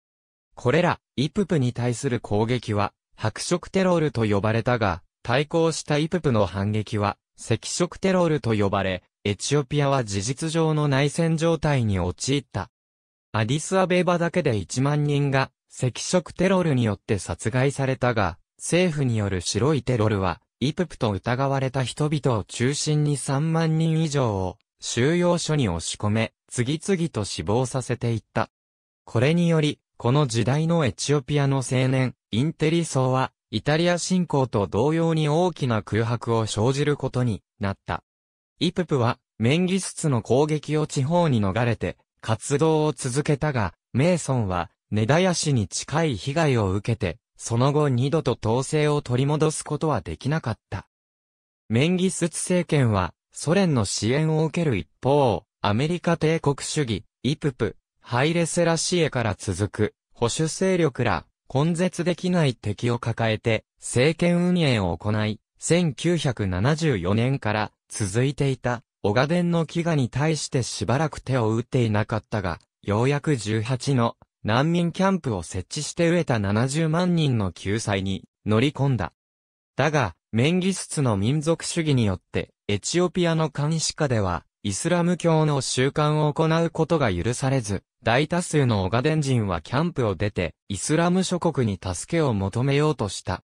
これら、イププに対する攻撃は、白色テロールと呼ばれたが、対抗したイププの反撃は、赤色テロールと呼ばれ、エチオピアは事実上の内戦状態に陥った。アディスアベーバだけで1万人が、赤色テロールによって殺害されたが、政府による白いテロルは、イププと疑われた人々を中心に3万人以上を収容所に押し込め、次々と死亡させていった。これにより、この時代のエチオピアの青年、インテリ層は、イタリア侵攻と同様に大きな空白を生じることになった。イププは、メンギスツの攻撃を地方に逃れて、活動を続けたが、メイソンは、根ダヤしに近い被害を受けて、その後二度と統制を取り戻すことはできなかった。メンギスツ政権は、ソ連の支援を受ける一方、アメリカ帝国主義、イププ、ハイレセラシエから続く、保守勢力ら、根絶できない敵を抱えて、政権運営を行い、1974年から続いていた、ガデンの飢餓に対してしばらく手を打っていなかったが、ようやく18の難民キャンプを設置して飢えた70万人の救済に乗り込んだ。だが、メンギスツの民族主義によって、エチオピアの監視下では、イスラム教の習慣を行うことが許されず、大多数のオガデン人はキャンプを出て、イスラム諸国に助けを求めようとした。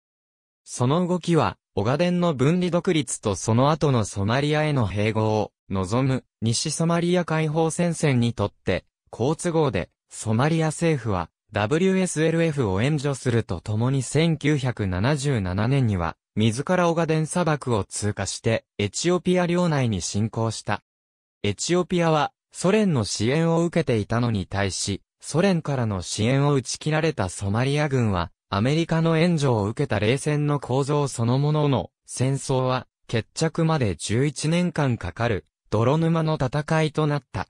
その動きは、オガデンの分離独立とその後のソマリアへの併合を望む西ソマリア解放戦線にとって、好都合で、ソマリア政府は WSLF を援助するとともに1977年には、自らオガデン砂漠を通過して、エチオピア領内に侵攻した。エチオピアはソ連の支援を受けていたのに対し、ソ連からの支援を打ち切られたソマリア軍は、アメリカの援助を受けた冷戦の構造そのものの戦争は決着まで11年間かかる泥沼の戦いとなった。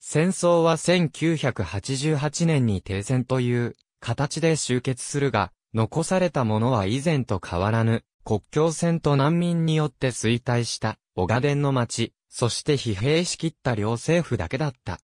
戦争は1988年に停戦という形で終結するが、残されたものは以前と変わらぬ国境線と難民によって衰退したオガデンの街、そして疲弊しきった両政府だけだった。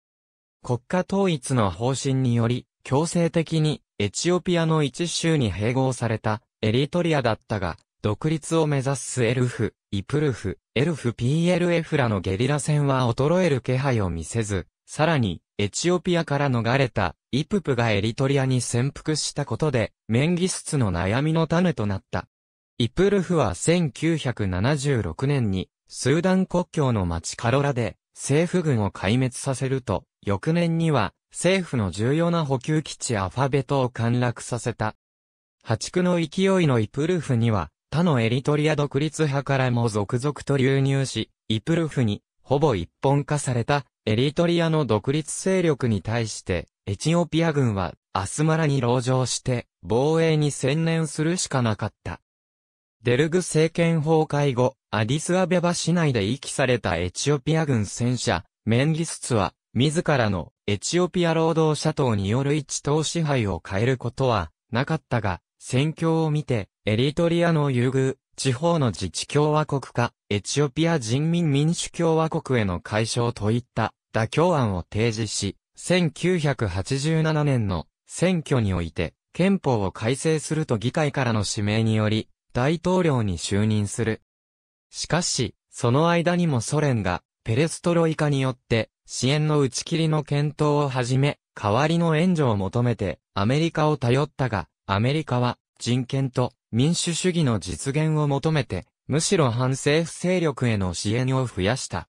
国家統一の方針により、強制的にエチオピアの一州に併合されたエリトリアだったが、独立を目指すエルフ、イプルフ、エルフ PLF らのゲリラ戦は衰える気配を見せず、さらに、エチオピアから逃れたイププがエリトリアに潜伏したことで、メンギスツの悩みの種となった。イプルフは1976年にスーダン国境の町カロラで政府軍を壊滅させると、翌年には政府の重要な補給基地アファベトを陥落させた。破竹の勢いのイプルフには、他のエリトリア独立派からも続々と流入し、イプルフに、ほぼ一本化された、エリトリアの独立勢力に対して、エチオピア軍は、アスマラに籠城して、防衛に専念するしかなかった。デルグ政権崩壊後、アディスアベバ市内で遺棄されたエチオピア軍戦車、メンギスツは、自らのエチオピア労働者党による一党支配を変えることはなかったが、戦況を見て、エリトリアの優遇、地方の自治共和国化、エチオピア人民民主共和国への解消といった妥協案を提示し、1987年の選挙において、憲法を改正すると議会からの指名により、大統領に就任する。しかし、その間にもソ連が、ペレストロイカによって、支援の打ち切りの検討を始め、代わりの援助を求めて、アメリカを頼ったが、アメリカは、人権と民主主義の実現を求めて、むしろ反政府勢力への支援を増やした。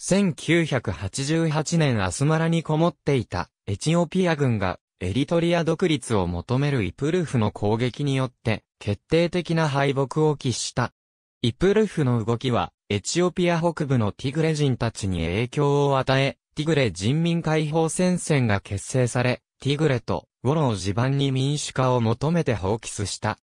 1988年アスマラにこもっていたエチオピア軍がエリトリア独立を求めるイプルフの攻撃によって決定的な敗北を喫した。イプルフの動きはエチオピア北部のティグレ人たちに影響を与え、ティグレ人民解放戦線が結成され、ティグレとウォロを地盤に民主化を求めて放棄した。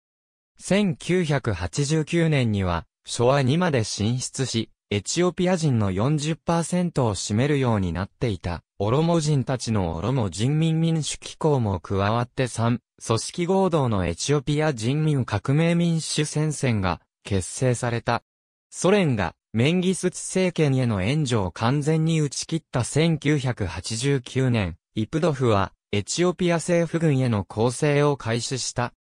1989年には、昭和2まで進出し、エチオピア人の40%を占めるようになっていた。オロモ人たちのオロモ人民民主機構も加わって3、組織合同のエチオピア人民革命民主戦線が結成された。ソ連がメンギスツ政権への援助を完全に打ち切った1989年、イプドフはエチオピア政府軍への攻勢を開始した。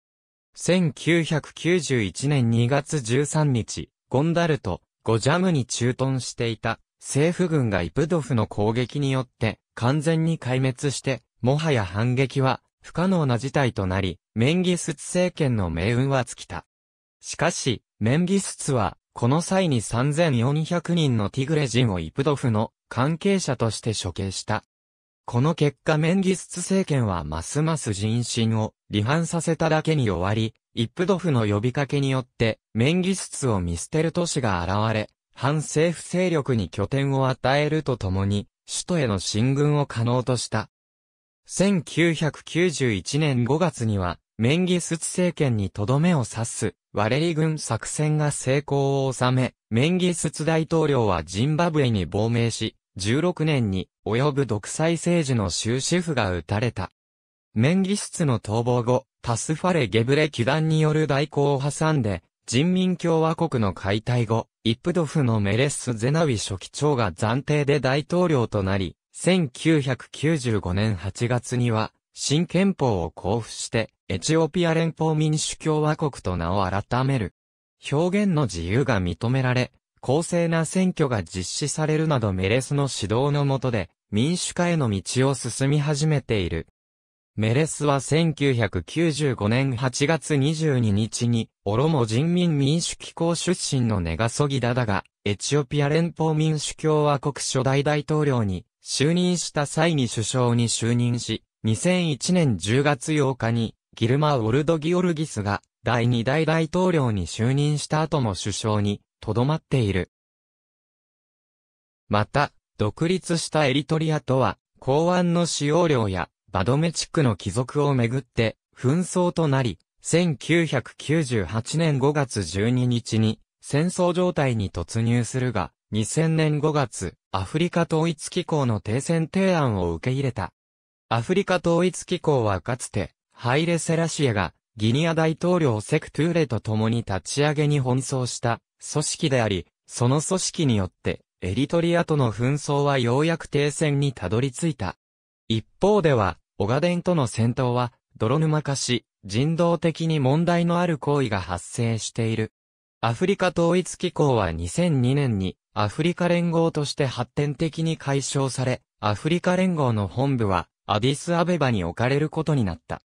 1991年2月13日、ゴンダルト、ゴジャムに駐屯していた政府軍がイプドフの攻撃によって完全に壊滅して、もはや反撃は不可能な事態となり、メンギスツ政権の命運は尽きた。しかし、メンギスツは、この際に3400人のティグレ人をイプドフの関係者として処刑した。この結果メンギスツ政権はますます人心を離反させただけに終わり、イプドフの呼びかけによって、メンギスツを見捨てる都市が現れ、反政府勢力に拠点を与えるとともに、首都への進軍を可能とした。1991年5月には、メンギスツ政権にとどめを刺す、ワレリ軍作戦が成功を収め、メンギスツ大統領はジンバブエに亡命し、16年に及ぶ独裁政治の終止符が打たれた。メンギスツの逃亡後、タスファレ・ゲブレ・キュダンによる代行を挟んで、人民共和国の解体後、イプドフのメレッス・ゼナウィ書記長が暫定で大統領となり、1995年8月には、新憲法を交付して、エチオピア連邦民主共和国と名を改める。表現の自由が認められ、公正な選挙が実施されるなどメレスの指導の下で、民主化への道を進み始めている。メレスは1995年8月22日に、オロモ人民民主機構出身のネガソギダだが、エチオピア連邦民主共和国初代大統領に就任した際に首相に就任し、2001年10月8日に、ギルマ・ウォルド・ギオルギスが第2代大統領に就任した後も首相にとどまっている。また、独立したエリトリアとは、港湾の使用量やバドメチックの帰属をめぐって、紛争となり、1998年5月12日に、戦争状態に突入するが、2000年5月、アフリカ統一機構の停戦提案を受け入れた。アフリカ統一機構はかつて、ハイレ・セラシエが、ギニア大統領セクトゥーレと共に立ち上げに奔走した組織であり、その組織によって、エリトリアとの紛争はようやく停戦にたどり着いた。一方では、オガデンとの戦闘は、泥沼化し、人道的に問題のある行為が発生している。アフリカ統一機構は2002年に、アフリカ連合として発展的に解消され、アフリカ連合の本部は、アディスアベバに置かれることになった。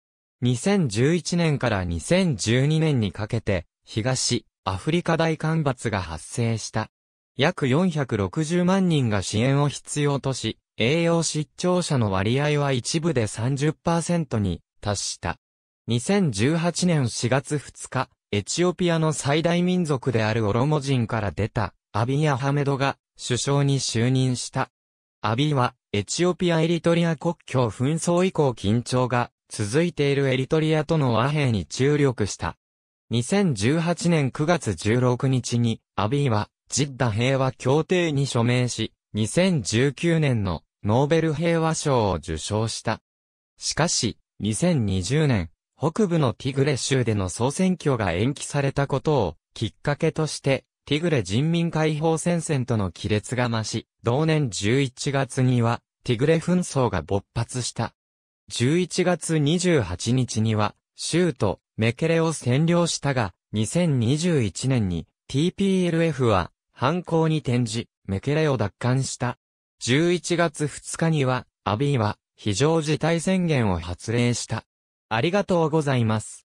2011年から2012年にかけて、東、アフリカ大干ばつが発生した。約460万人が支援を必要とし、栄養失調者の割合は一部で30%に達した。2018年4月2日、エチオピアの最大民族であるオロモ人から出た、アビー・アハメドが首相に就任した。アビーは、エチオピア・エリトリア国境紛争以降緊張が続いているエリトリアとの和平に注力した。2018年9月16日に、アビーは、ジッダ平和協定に署名し、2019年のノーベル平和賞を受賞した。しかし、2020年、北部のティグレ州での総選挙が延期されたことを、きっかけとして、ティグレ人民解放戦線との亀裂が増し、同年11月には、ティグレ紛争が勃発した。11月28日には、州とメケレを占領したが、2021年に、TPLF は、反抗に転じ、メケレを奪還した。11月2日には、アビーは非常事態宣言を発令した。ありがとうございます。